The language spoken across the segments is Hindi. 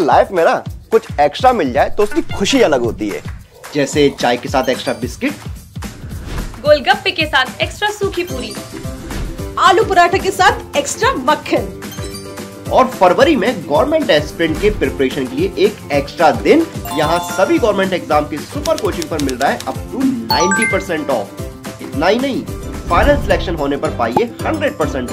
लाइफ में ना कुछ एक्स्ट्रा मिल जाए तो उसकी खुशी अलग होती है जैसे चाय के साथ एक्स्ट्रा बिस्किट गोलगप्पे के साथ एक्स्ट्रा सूखी पूरी आलू पराठा के साथ एक्स्ट्रा मक्खन और फरवरी में गवर्नमेंट एस्पिरेंट के प्रिपरेशन के लिए एक एक्स्ट्रा दिन यहाँ सभी गवर्नमेंट एग्जाम की सुपर कोचिंग पर मिल रहा है अप टू 90 परसेंट ऑफ इतना ही नहीं फाइनल सिलेक्शन होने पर पाइए 100 परसेंट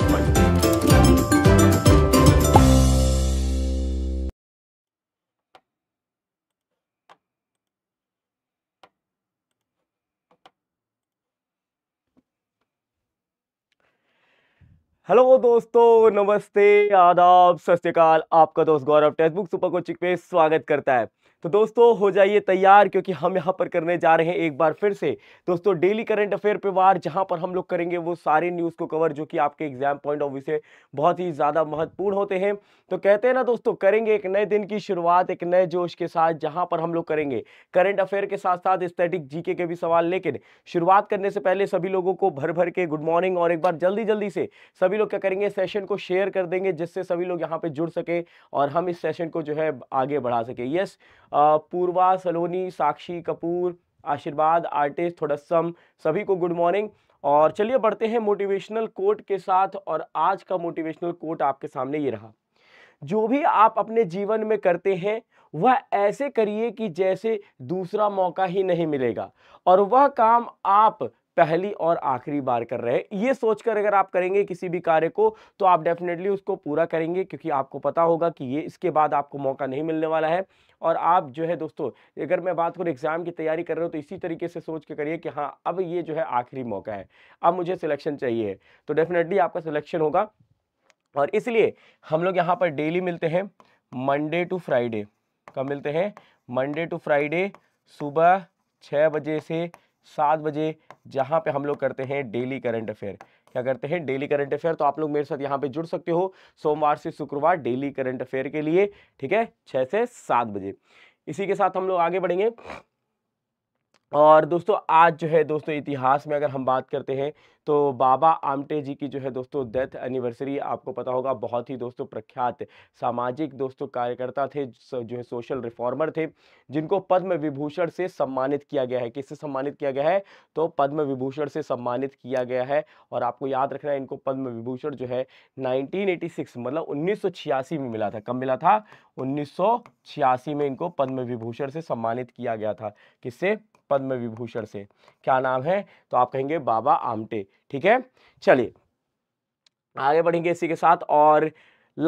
हेलो दोस्तों नमस्ते आदाब सत आपका दोस्त गौरव टेक्सटबुक सुपर कोचिंग पे स्वागत करता है तो दोस्तों हो जाइए तैयार क्योंकि हम यहाँ पर करने जा रहे हैं एक बार फिर से दोस्तों डेली करंट अफेयर पे वार जहाँ पर हम लोग करेंगे वो सारे न्यूज़ को कवर जो कि आपके एग्जाम पॉइंट ऑफ व्यू से बहुत ही ज़्यादा महत्वपूर्ण होते हैं तो कहते हैं ना दोस्तों करेंगे एक नए दिन की शुरुआत एक नए जोश के साथ जहाँ पर हम लोग करेंगे करंट अफेयर के साथ साथ स्थेटिक जीके के भी सवाल लेकिन शुरुआत करने से पहले सभी लोगों को भर भर के गुड मॉर्निंग और एक बार जल्दी जल्दी से सभी लोग क्या करेंगे सेशन को शेयर कर देंगे जिससे सभी लोग यहाँ पे जुड़ सके और हम इस सेशन को जो है आगे बढ़ा सके यस पूर्वा सलोनी साक्षी कपूर आशीर्वाद आर्टिस्ट थोड़सम सभी को गुड मॉर्निंग और चलिए बढ़ते हैं मोटिवेशनल कोट के साथ और आज का मोटिवेशनल कोट आपके सामने ये रहा जो भी आप अपने जीवन में करते हैं वह ऐसे करिए कि जैसे दूसरा मौका ही नहीं मिलेगा और वह काम आप पहली और आखिरी बार कर रहे हैं ये सोचकर अगर आप करेंगे किसी भी कार्य को तो आप डेफिनेटली उसको पूरा करेंगे क्योंकि आपको पता होगा कि ये इसके बाद आपको मौका नहीं मिलने वाला है और आप जो है दोस्तों अगर मैं बात करूँ एग्ज़ाम की तैयारी कर रहे हो तो इसी तरीके से सोच के करिए कि हाँ अब ये जो है आखिरी मौका है अब मुझे सिलेक्शन चाहिए तो डेफिनेटली आपका सिलेक्शन होगा और इसलिए हम लोग यहाँ पर डेली मिलते हैं मंडे टू फ्राइडे कब मिलते हैं मंडे टू फ्राइडे सुबह छः बजे से सात बजे जहाँ पे हम लोग करते हैं डेली करंट अफेयर क्या करते हैं डेली करंट अफेयर तो आप लोग मेरे साथ यहाँ पे जुड़ सकते हो सोमवार से शुक्रवार डेली करंट अफेयर के लिए ठीक है छः से सात बजे इसी के साथ हम लोग आगे बढ़ेंगे और दोस्तों आज जो है दोस्तों इतिहास में अगर हम बात करते हैं तो बाबा आमटे जी की जो है दोस्तों डेथ एनिवर्सरी आपको पता होगा बहुत ही दोस्तों प्रख्यात सामाजिक दोस्तों कार्यकर्ता थे जो है सोशल रिफॉर्मर थे जिनको पद्म विभूषण से सम्मानित किया गया है किससे सम्मानित किया गया है तो पद्म विभूषण से सम्मानित किया गया है और आपको याद रखना है इनको पद्म विभूषण जो है नाइनटीन मतलब उन्नीस में मिला था कब मिला था उन्नीस में इनको पद्म विभूषण से सम्मानित किया गया था किससे पद्म विभूषण से क्या नाम है तो आप कहेंगे बाबा आमटे ठीक है चलिए आगे बढ़ेंगे इसी के साथ और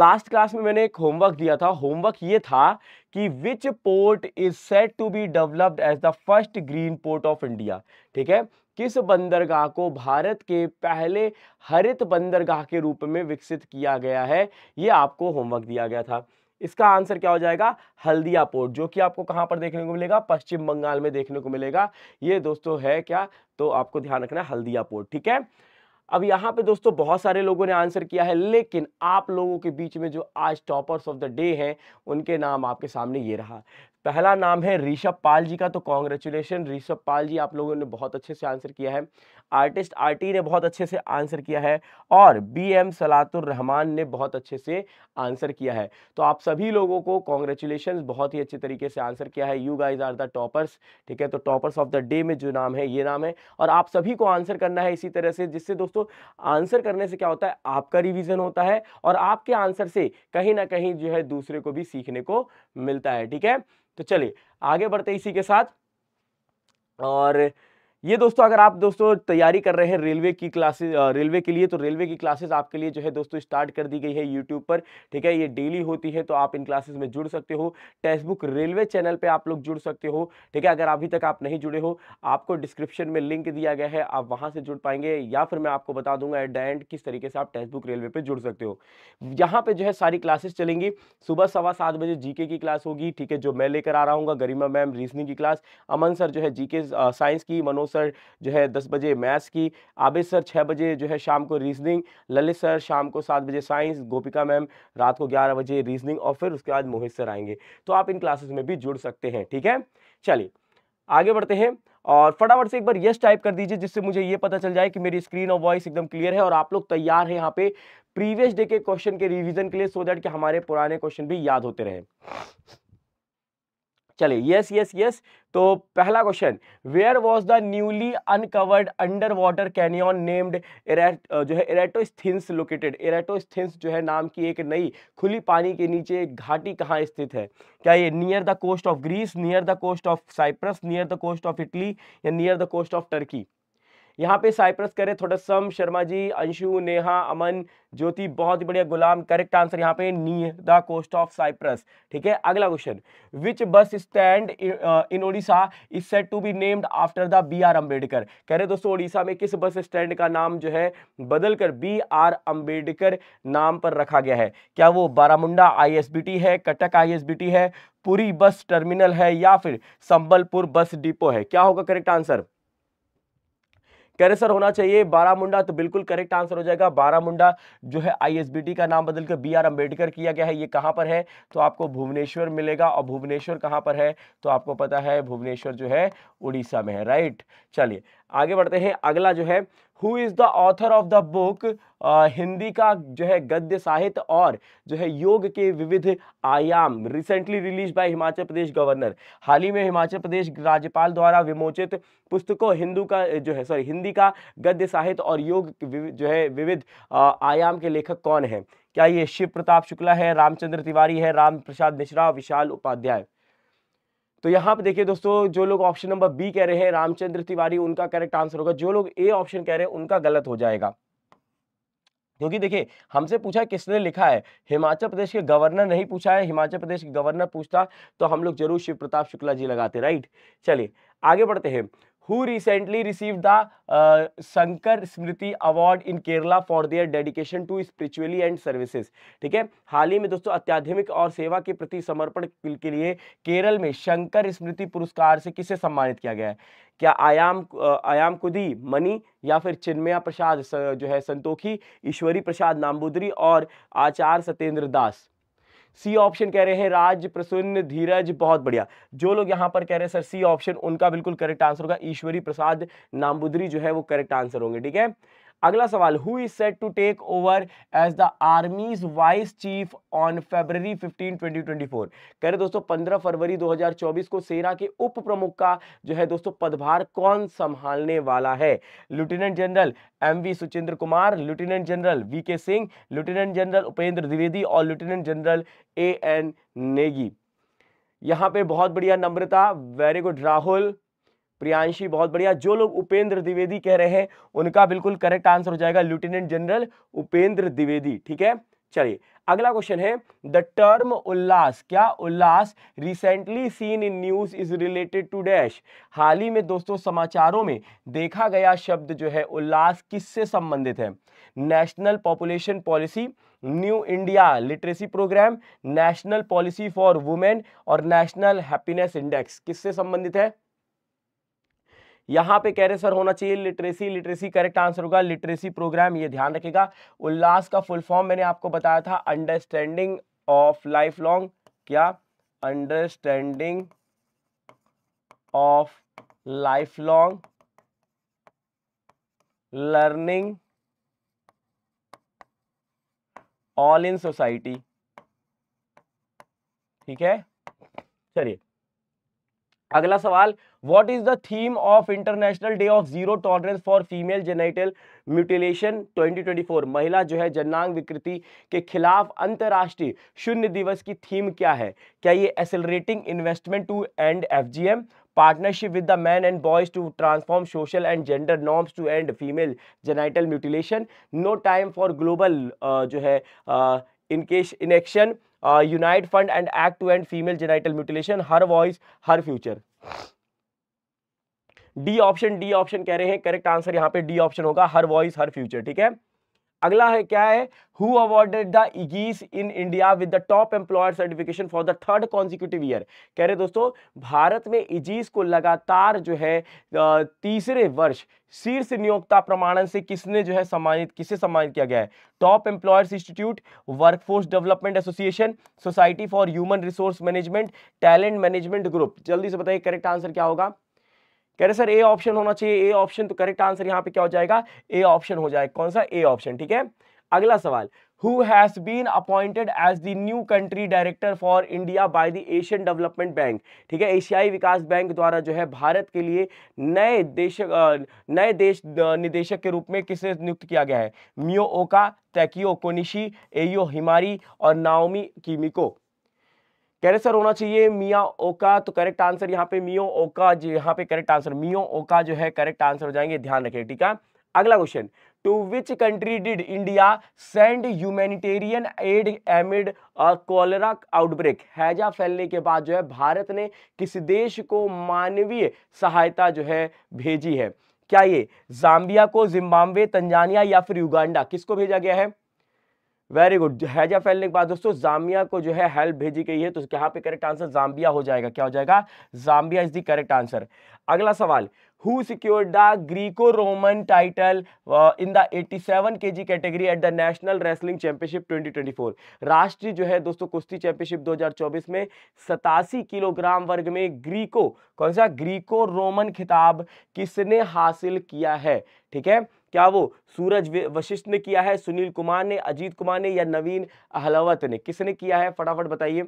लास्ट क्लास में मैंने एक होमवर्क दिया था होमवर्क ये था कि which port is set to be developed as the first green port of India ठीक है किस बंदरगाह को भारत के पहले हरित बंदरगाह के रूप में विकसित किया गया है ये आपको होमवर्क दिया गया था इसका आंसर क्या हो जाएगा हल्दिया पोर्ट जो कि आपको कहां पर देखने को मिलेगा पश्चिम बंगाल में देखने को मिलेगा ये दोस्तों है क्या तो आपको ध्यान रखना है हल्दिया पोर्ट ठीक है अब यहाँ पे दोस्तों बहुत सारे लोगों ने आंसर किया है लेकिन आप लोगों के बीच में जो आज टॉपर्स ऑफ द डे हैं उनके नाम आपके सामने ये रहा पहला नाम है ऋषभ पाल जी का तो कॉन्ग्रेचुलेशन ऋषभ पाल जी आप लोगों ने बहुत अच्छे से आंसर किया है आर्टिस्ट आरटी ने बहुत अच्छे से आंसर किया है और बी एम सलातुर रहमान ने बहुत अच्छे से आंसर किया है तो आप सभी लोगों को कॉन्ग्रेचुलेशन बहुत ही अच्छे तरीके से आंसर किया है you guys are the toppers ठीक है तो टॉपर्स ऑफ द डे में जो नाम है ये नाम है और आप सभी को आंसर करना है इसी तरह से जिससे दोस्तों आंसर करने से क्या होता है आपका रिविजन होता है और आपके आंसर से कहीं ना कहीं जो है दूसरे को भी सीखने को मिलता है ठीक है तो चलिए आगे बढ़ते इसी के साथ और ये दोस्तों अगर आप दोस्तों तैयारी कर रहे हैं रेलवे की क्लासेस रेलवे के लिए तो रेलवे की क्लासेस आपके लिए जो है दोस्तों स्टार्ट कर दी गई है यूट्यूब पर ठीक है ये डेली होती है तो आप इन क्लासेस में जुड़ सकते हो टेक्स्ट बुक रेलवे चैनल पे आप लोग जुड़ सकते हो ठीक है अगर अभी तक आप नहीं जुड़े हो आपको डिस्क्रिप्शन में लिंक दिया गया है आप वहाँ से जुड़ पाएंगे या फिर मैं आपको बता दूंगा एट द एंड किस तरीके से आप टेक्स्ट बुक रेलवे पर जुड़ सकते हो यहाँ पर जो है सारी क्लासेस चलेंगी सुबह सवा सात बजे जीके की क्लास होगी ठीक है जो मैं लेकर आ रहा हूँ गरिमा मैम रीजनिंग की क्लास अमन सर जो है के साइंस की मनोज सर जो है दस बजे मैथ्स की आबिद सर छः बजे जो है शाम को रीजनिंग ललित सर शाम को सात बजे साइंस गोपिका मैम रात को ग्यारह बजे रीजनिंग और फिर उसके बाद मोहित सर आएंगे तो आप इन क्लासेस में भी जुड़ सकते हैं ठीक है चलिए आगे बढ़ते हैं और फटाफट से एक बार यस टाइप कर दीजिए जिससे मुझे ये पता चल जाए कि मेरी स्क्रीन और वॉइस एकदम क्लियर है और आप लोग तैयार हैं यहाँ पे प्रीवियस डे के क्वेश्चन के रिवीजन के लिए सो दैट कि हमारे पुराने क्वेश्चन भी याद होते रहे चलिए यस यस यस तो पहला question where was the newly uncovered under water canyon named जो है एरेटोस्थिन्स लोकेटेड एरेटोस्थिन्स जो है नाम की एक नई खुली पानी के नीचे घाटी कहाँ स्थित है क्या ये near the coast of Greece near the coast of Cyprus near the coast of Italy या near the coast of Turkey यहाँ पे साइप्रस करें थोड़ा सम शर्मा जी अंशु नेहा अमन ज्योति बहुत ही बढ़िया गुलाम करेक्ट आंसर यहाँ पे near the coast of Cyprus ठीक है अगला question which bus stand in Odisha is set to be named after the B R Ambedkar कह रहे दोस्तों ओडिशा में किस बस स्टैंड का नाम जो है बदलकर बी आर अम्बेडकर नाम पर रखा गया है क्या वो बारामुंडा आई है कटक आई है पूरी बस टर्मिनल है या फिर संबलपुर बस डिपो है क्या होगा करेक्ट आंसर कह रहे सर होना चाहिए बारामुंडा तो बिल्कुल करेक्ट आंसर हो जाएगा बारामुंडा जो है आईएसबीटी का नाम बदलकर बी आर अम्बेडकर किया गया है ये कहाँ पर है तो आपको भुवनेश्वर मिलेगा और भुवनेश्वर कहाँ पर है तो आपको पता है भुवनेश्वर जो है उड़ीसा में है राइट चलिए आगे बढ़ते हैं अगला जो है who is the author of the book Hindi का जो है गद्य साहित्य और जो है योग के विविध आयाम recently release by Himachal Pradesh governor हाल ही में हिमाचल प्रदेश राज्यपाल द्वारा विमोचित पुस्तकों हिंदू का जो है सॉरी हिंदी का गद्य साहित्य और योग जो है विविध आयाम के लेखक कौन है क्या ये शिव प्रताप शुक्ला है रामचंद्र तिवारी है राम प्रसाद मिश्रा विशाल उपाध्याय तो यहाँ पे देखिए दोस्तों जो लोग ऑप्शन नंबर बी कह रहे हैं रामचंद्र तिवारी उनका करेक्ट आंसर होगा जो लोग ए ऑप्शन कह रहे हैं उनका गलत हो जाएगा क्योंकि देखिए हमसे पूछा किसने लिखा है हिमाचल प्रदेश के गवर्नर नहीं पूछा है हिमाचल प्रदेश के गवर्नर पूछता तो हम लोग जरूर शिव प्रताप शुक्ला जी लगाते राइट चलिए आगे बढ़ते हैं who recently receive the Shankar Smriti award in Kerala for their dedication to to and services ठीक है हाल ही में दोस्तों अत्याधुनिक और सेवा के प्रति समर्पण के लिए केरल में शंकर स्मृति पुरस्कार से किसे सम्मानित किया गया है क्या आयाम आयाम कुदी मनी या फिर चिन्मया प्रसाद जो है संतोखी ईश्वरी प्रसाद नाम्बुदरी और आचार्य सत्येंद्र दास सी ऑप्शन कह रहे हैं राज प्रसून धीरज बहुत बढ़िया जो लोग यहां पर कह रहे हैं सर सी ऑप्शन उनका बिल्कुल करेक्ट आंसर होगा ईश्वरी प्रसाद नामबुद्री जो है वो करेक्ट आंसर होंगे ठीक है अगला सवाल who is set to take over as the army's vice chief on February 15 2024 कह रहे दोस्तों 15 फरवरी 2024 को सेना के उप प्रमुख का जो है दोस्तों पदभार कौन संभालने वाला है lieutenant general M V Suchendra Kumar lieutenant general V K Singh lieutenant general Upendra Dwivedi और lieutenant general A N Negi यहाँ पे बहुत बढ़िया नम्रता वेरी गुड राहुल प्रियांशी बहुत बढ़िया जो लोग उपेंद्र द्विवेदी कह रहे हैं उनका बिल्कुल करेक्ट आंसर हो जाएगा लेफ्टिनेंट जनरल उपेंद्र द्विवेदी ठीक है चलिए अगला क्वेश्चन है द टर्म उल्लास क्या Ullas recently seen in news is related to dash हाल ही में दोस्तों समाचारों में देखा गया शब्द जो है उल्लास किससे संबंधित है national population policy new India literacy programme national policy for women और नेशनल हैप्पीनेस इंडेक्स किससे संबंधित है यहाँ पे कह रहे सर होना चाहिए लिटरेसी लिटरेसी करेक्ट आंसर होगा लिटरेसी प्रोग्राम ये ध्यान रखेगा उल्लास का फुल फॉर्म मैंने आपको बताया था अंडरस्टैंडिंग ऑफ लाइफ लॉन्ग क्या understanding of life long learning all in society ठीक है चलिए अगला सवाल what is the theme of international day of zero tolerance for female genital mutilation 2024 महिला जो है जन्नांग विकृति के खिलाफ अंतर्राष्ट्रीय शून्य दिवस की थीम क्या है क्या ये accelerating investment to end FGM partnership with the man and boys to transform social and gender norms to end female genital mutilation no time for global जो है inaction uh, inaction unite fund and act to end female genital mutilation her voice her future D option D option कह रहे हैं करेक्ट आंसर यहां पे डी ऑप्शन होगा हर वॉइस हर फ्यूचर ठीक है अगला है क्या है who awarded the Egis in India with the top employer certification for the third consecutive year कह रहे दोस्तों भारत में इजीस को लगातार जो है तीसरे वर्ष शीर्ष नियोक्ता प्रमाणन से किसने जो है सम्मानित किसे सम्मानित किया गया है top employers institute workforce development association society for human resource management talent management group जल्दी से बताइए करेक्ट आंसर क्या होगा कह रहे सर ए ऑप्शन होना चाहिए ए ऑप्शन तो करेक्ट आंसर यहाँ पे क्या हो जाएगा ए ऑप्शन हो जाएगा कौन सा ए ऑप्शन ठीक है अगला सवाल who has been appointed as the new country director for India by the Asian development bank ठीक है एशियाई विकास बैंक द्वारा जो है भारत के लिए नए देश नए देश निदेशक के रूप में किसे नियुक्त किया गया है मियो ओका तैकियो कोनिशी एयो हिमारी और नाओमी कीमिको कह रहे सर होना चाहिए मिया ओका तो करेक्ट आंसर यहाँ पे मियो ओका जो यहाँ पे करेक्ट आंसर मियो ओका जो है करेक्ट आंसर हो जाएंगे ध्यान रखें ठीक है अगला question to which country did India send humanitarian aid amid cholera outbreak हैजा फैलने के बाद जो है भारत ने किस देश को मानवीय सहायता जो है भेजी है क्या ये जाम्बिया को जिम्बाब्वे तंजानिया या फिर युगांडा किसको भेजा गया है वेरी गुड हैजा फैलने के बाद दोस्तों जामिया को जो है हेल्प भेजी गई है तो यहाँ पे करेक्ट आंसर जाम्बिया हो जाएगा क्या हो जाएगा Zambia is the correct answer अगला सवाल who द the Greco-Roman title uh, in the 87 kg category at the National Wrestling Championship 2024 राष्ट्रीय जो है दोस्तों कुश्ती चैंपियनशिप 2024 में सतासी किलोग्राम वर्ग में ग्रीको कौन सा ग्रीको रोमन खिताब किसने हासिल किया है ठीक है क्या वो सूरज वशिष्ठ ने किया है सुनील कुमार ने अजीत कुमार ने या नवीन अहलावत ने किसने किया है फटाफट बताइए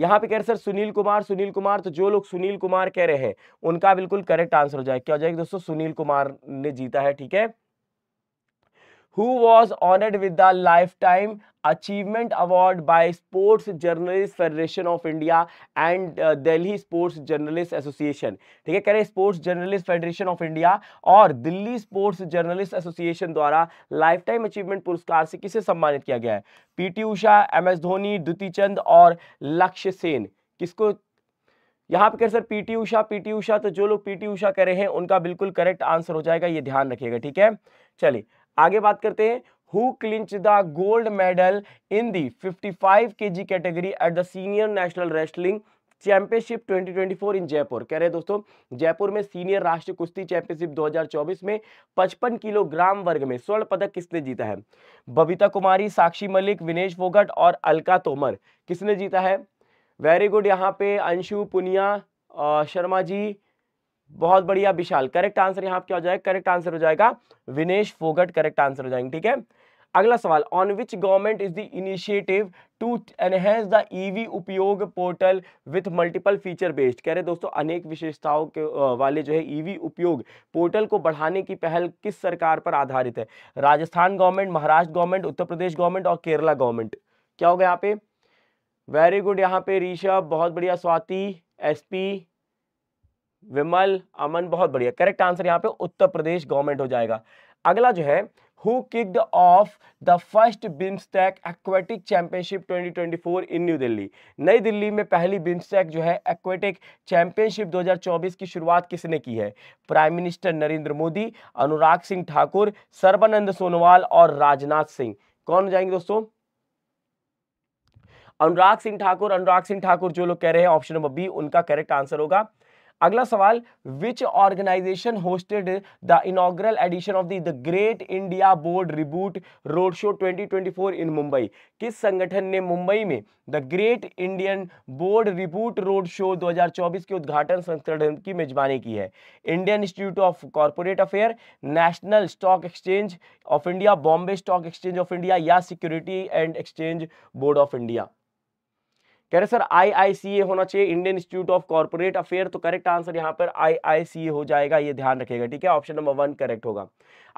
यहाँ पे कह रहे सर सुनील कुमार सुनील कुमार तो जो लोग सुनील कुमार कह रहे हैं उनका बिल्कुल करेक्ट आंसर हो जाए क्या हो जाएगा दोस्तों सुनील कुमार ने जीता है ठीक है who was honored with the lifetime achievement award by sports journalists federation of india and uh, delhi sports journalists association ठीक है कह रहे हैं sports journalist federation of India और दिल्ली स्पोर्ट्स जर्नलिस्ट एसोसिएशन द्वारा लाइफ टाइम अचीवमेंट पुरस्कार से किसे सम्मानित किया गया है PT Usha M S Dhoni Dutee Chand और लक्ष्य सेन किसको यहाँ पे कह sir PT Usha PT Usha तो जो लोग पीटी उषा करे हैं उनका बिल्कुल करेक्ट आंसर हो जाएगा ये ध्यान रखिएगा ठीक है चलिए आगे बात करते हैं who clinch the gold medal in the 55 KG category at the senior national wrestling championship 2024 in Jaipur कह रहे हैं दोस्तों जयपुर में सीनियर राष्ट्रीय कुश्ती चैंपियनशिप 2024 में 55 किलोग्राम वर्ग में स्वर्ण पदक किसने जीता है बबीता कुमारी साक्षी मलिक विनेश फोगट और अलका तोमर किसने जीता है वेरी गुड यहाँ पे अंशु पुनिया शर्मा जी बहुत बढ़िया विशाल करेक्ट आंसर यहाँ क्या हो जाएगा करेक्ट आंसर हो जाएगा विनेश फोगट करेक्ट आंसर हो जाएंगे ठीक है अगला सवाल on which government is the initiative to enhance the EV Upyog portal with multiple feature based कह रहे दोस्तों अनेक विशेषताओं के वाले जो है ईवी e उपयोग पोर्टल को बढ़ाने की पहल किस सरकार पर आधारित है Rajasthan government Maharashtra government Uttar Pradesh government और केरला गवर्नमेंट क्या होगा यहाँ पे वेरी गुड यहाँ पे ऋषभ बहुत बढ़िया स्वाति एस विमल अमन बहुत बढ़िया करेक्ट आंसर यहाँ पे उत्तर प्रदेश गवर्नमेंट हो जाएगा अगला जो है who kicked off the first BIMSTEC aquatic championship 2024 in new Delhi Nai Delhi में पहली बिम्स्टैक जो है एक्वेटिक चैंपियनशिप 2024 की शुरुआत किसने की है प्राइम मिनिस्टर नरेंद्र मोदी अनुराग सिंह ठाकुर सर्बानंद सोनोवाल और राजनाथ सिंह कौन जाएंगे दोस्तों अनुराग सिंह ठाकुर अनुराग सिंह ठाकुर जो लोग कह रहे हैं ऑप्शन नंबर बी उनका करेक्ट आंसर होगा अगला सवाल which organisation hosted the inaugural edition of the great India board reboot road show 2024 in Mumbai किस संगठन ने मुंबई में the great Indian board reboot road show 2024 के उद्घाटन संस्करण की मेजबानी की है Indian institute of corporate affair national stock exchange of India Bombay stock exchange of India या security and exchange board of India कह रहे सर आई होना चाहिए Indian institute of corporate affair तो करेक्ट आंसर यहाँ पर आई हो जाएगा ये ध्यान रखेगा ठीक है ऑप्शन नंबर वन करेक्ट होगा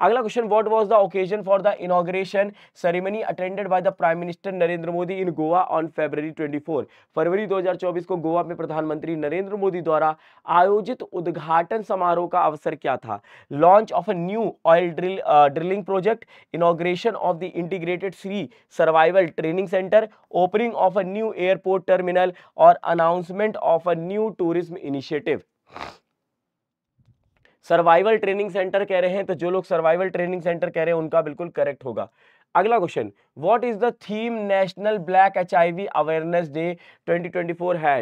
अगला question what was the occasion for the inauguration ceremony attended by the prime minister Narendra Modi in Goa on February 24 फरवरी 2024 को गोवा में प्रधानमंत्री नरेंद्र मोदी द्वारा आयोजित उद्घाटन समारोह का अवसर क्या था launch of a new oil drill drilling project inauguration of the integrated sea survival training centre opening of a new airport terminal और announcement of a new tourism initiative survival training centre कह रहे हैं तो जो लोग सर्वाइवल ट्रेनिंग सेंटर कह रहे हैं उनका बिल्कुल करेक्ट होगा अगला question what is the theme national black H awareness day 2024 है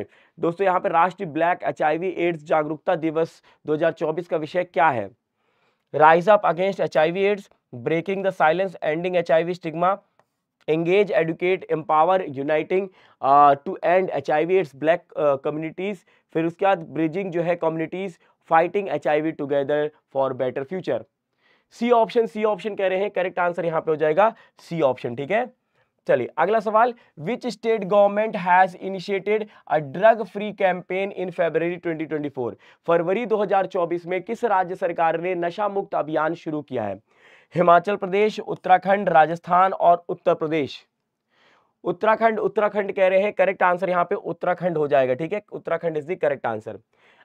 दोस्तों यहाँ पे राष्ट्रीय ब्लैक एच एड्स जागरूकता दिवस 2024 का विषय क्या है rise up against H AIDS breaking the silence ending H stigma engage educate empower uniting to end H hiv aids black uh, communities फिर उसके बाद ब्रिजिंग जो है communities fighting H together for better future C option C option कह रहे हैं करेक्ट आंसर यहाँ पे हो जाएगा सी ऑप्शन ठीक है चलिए अगला सवाल which state government has initiated a drug free campaign in February 2024 फरवरी 2024 में किस राज्य सरकार ने नशा मुक्त अभियान शुरू किया है हिमाचल प्रदेश उत्तराखंड राजस्थान और उत्तर प्रदेश उत्तराखंड उत्तराखंड कह रहे हैं करेक्ट आंसर यहाँ पे उत्तराखंड हो जाएगा ठीक है Uttarakhand is the correct answer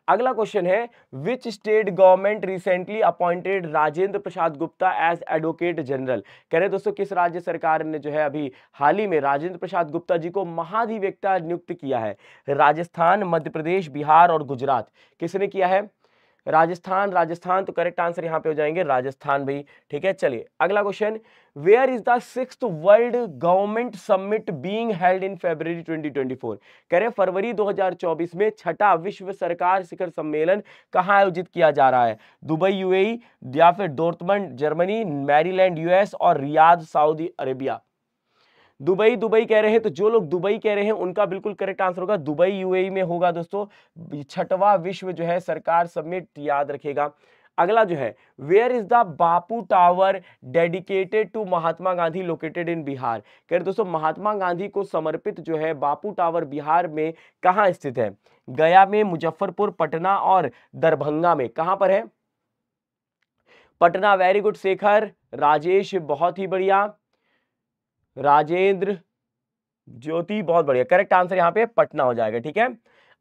अगला क्वेश्चन है which state government recently appointed Rajendra Prasad Gupta as advocate general कह रहे दोस्तों किस राज्य सरकार ने जो है अभी हाल ही में राजेंद्र प्रसाद गुप्ता जी को महाधिवक्ता नियुक्त किया है राजस्थान मध्य प्रदेश बिहार और गुजरात किसने किया है राजस्थान राजस्थान तो करेक्ट आंसर यहाँ पे हो जाएंगे राजस्थान भाई ठीक है चलिए अगला question where is the six world government summit being held in February 2024 कह रहे फरवरी 2024 में छठा विश्व सरकार शिखर सम्मेलन कहाँ आयोजित किया जा रहा है दुबई यूएई e या फिर डोर्तमंड जर्मनी मैरीलैंड यूएस और Riyadh Saudi Arabia Dubai Dubai कह रहे हैं तो जो लोग दुबई कह रहे हैं उनका बिल्कुल करेक्ट आंसर होगा दुबई यूएई e में होगा दोस्तों छठवा विश्व जो है सरकार समिट याद रखेगा अगला जो है where is the Bapu tower dedicated to Mahatma Gandhi located in Bihar कह रहे दोस्तों महात्मा गांधी को समर्पित जो है बापू टावर बिहार में कहाँ स्थित है गया में मुजफ्फरपुर पटना और दरभंगा में कहाँ पर है पटना वेरी गुड शेखर राजेश बहुत ही बढ़िया राजेंद्र ज्योति बहुत बढ़िया करेक्ट आंसर यहां पे पटना हो जाएगा ठीक है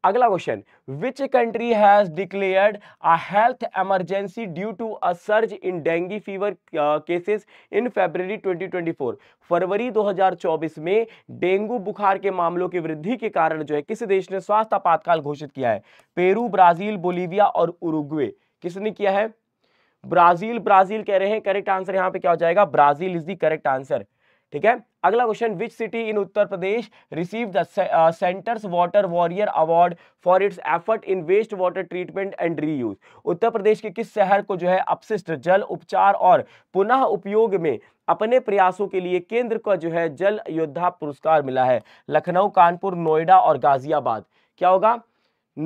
अगला question which country has declared a health emergency due to a surge in dengue fever cases in February 2024 फरवरी 2024 में डेंगू बुखार के मामलों की वृद्धि के कारण जो है किस देश ने स्वास्थ्य आपातकाल घोषित किया है पेरू ब्राजील बोलीविया और उरुग्वे किसने किया है ब्राजील ब्राजील कह रहे हैं करेक्ट आंसर यहां पे क्या हो जाएगा Brazil is the correct answer ठीक है अगला question which city in Uttar Pradesh receive the centre's water warrior award for its effort in waste water treatment and reuse Uttar Pradesh के किस शहर को जो है अपशिष्ट जल उपचार और पुनः उपयोग में अपने प्रयासों के लिए केंद्र का जो है जल योद्धा पुरस्कार मिला है लखनऊ कानपुर नोएडा और गाजियाबाद क्या होगा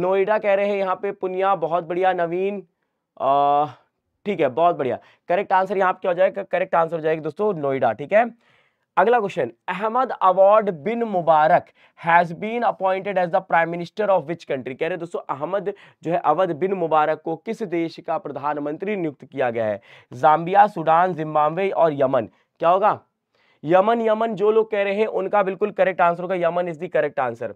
नोएडा कह रहे हैं यहाँ पे पुनिया बहुत बढ़िया नवीन ठीक है बहुत बढ़िया करेक्ट आंसर यहाँ पे क्या हो जाएगा करेक्ट आंसर हो जाएगा दोस्तों नोएडा ठीक है अगला question Ahmed Awad bin Mubarak has been appointed as the prime minister of which country कह रहे दोस्तों अहमद जो है अवध बिन मुबारक को किस देश का प्रधानमंत्री नियुक्त किया गया है जाम्बिया सूडान जिम्बाब्वे और यमन क्या होगा यमन यमन जो लोग कह रहे हैं उनका बिल्कुल करेक्ट आंसर होगा Yemen is the correct answer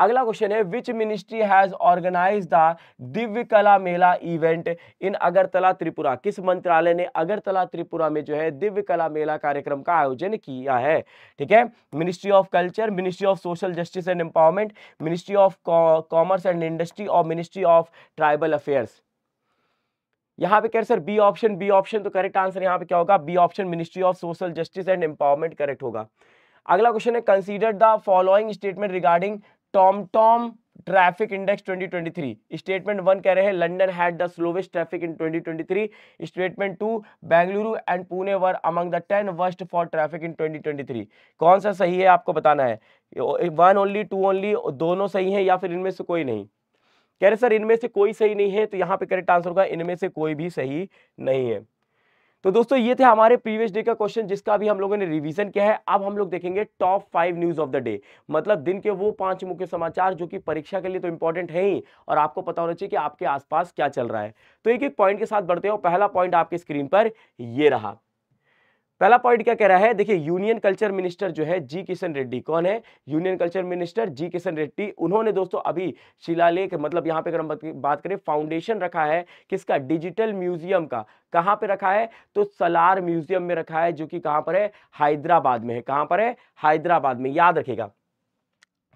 अगला क्वेश्चन है which ministry has organise the Divya Kala Mela event in Agartala Tripura किस मंत्रालय ने अगरतला त्रिपुरा में जो है दिव्य कला मेला कार्यक्रम का आयोजन किया है ठीक है ministry of culture ministry of social justice and empowerment ministry of commerce and industry और मिनिस्ट्री ऑफ ट्राइबल अफेयर्स यहाँ पे कह sir B option B option तो करेक्ट आंसर यहाँ पे क्या होगा B option ministry of social justice and empowerment correct होगा अगला क्वेश्चन है consider the following statement regarding TomTom traffic index 2023 statement one कह रहे हैं London had the slowest traffic in 2023 statement two Bengaluru and Pune were among the ten worst for traffic in 2023 कौन सा सही है आपको बताना है वन ओनली टू ओनली दोनों सही हैं या फिर इनमें से कोई नहीं कह रहे सर इनमें से कोई सही नहीं है तो यहाँ पे करेक्ट आंसर होगा इनमें से कोई भी सही नहीं है तो दोस्तों ये थे हमारे प्रीवियस डे का क्वेश्चन जिसका अभी हम लोगों ने रिवीजन किया है अब हम लोग देखेंगे top five news of the day मतलब दिन के वो पांच मुख्य समाचार जो कि परीक्षा के लिए तो इंपॉर्टेंट है ही और आपको पता होना चाहिए कि आपके आसपास क्या चल रहा है तो एक एक पॉइंट के साथ बढ़ते हो पहला पॉइंट आपके स्क्रीन पर यह रहा पहला पॉइंट क्या कह रहा है देखिए यूनियन कल्चर मिनिस्टर जो है जी किशन रेड्डी कौन है union culture minister ji Kishan Reddy उन्होंने दोस्तों अभी शिलालेख मतलब यहाँ पे अगर हम बात करें फाउंडेशन रखा है किसका डिजिटल म्यूजियम का कहाँ पे रखा है तो सलार म्यूजियम में रखा है जो कि कहाँ पर है हैदराबाद में है कहाँ पर है हैदराबाद में याद रखेगा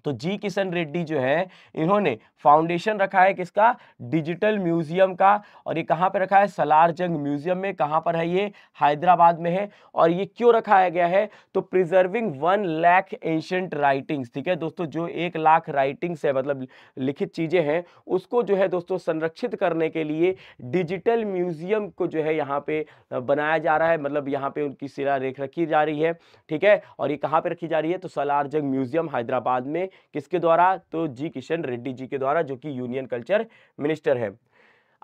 तो जी किशन रेड्डी जो है इन्होंने फाउंडेशन रखा है किसका डिजिटल म्यूजियम का और ये कहाँ पे रखा है सलार जंग म्यूजियम में कहाँ पर है ये हैदराबाद में है और ये क्यों रखाया गया है तो preserving one lakh ancient writings ठीक है दोस्तों जो एक लाख राइटिंग्स है मतलब लिखित चीज़ें हैं उसको जो है दोस्तों संरक्षित करने के लिए डिजिटल म्यूजियम को जो है यहाँ पे बनाया जा रहा है मतलब यहाँ पे उनकी सिरा रेख रखी जा रही है ठीक है और ये कहाँ पे रखी जा रही है तो सलार जंग म्यूजियम हैदराबाद में किसके द्वारा तो जी किशन रेड्डी जी के द्वारा जो कि यूनियन कल्चर मिनिस्टर है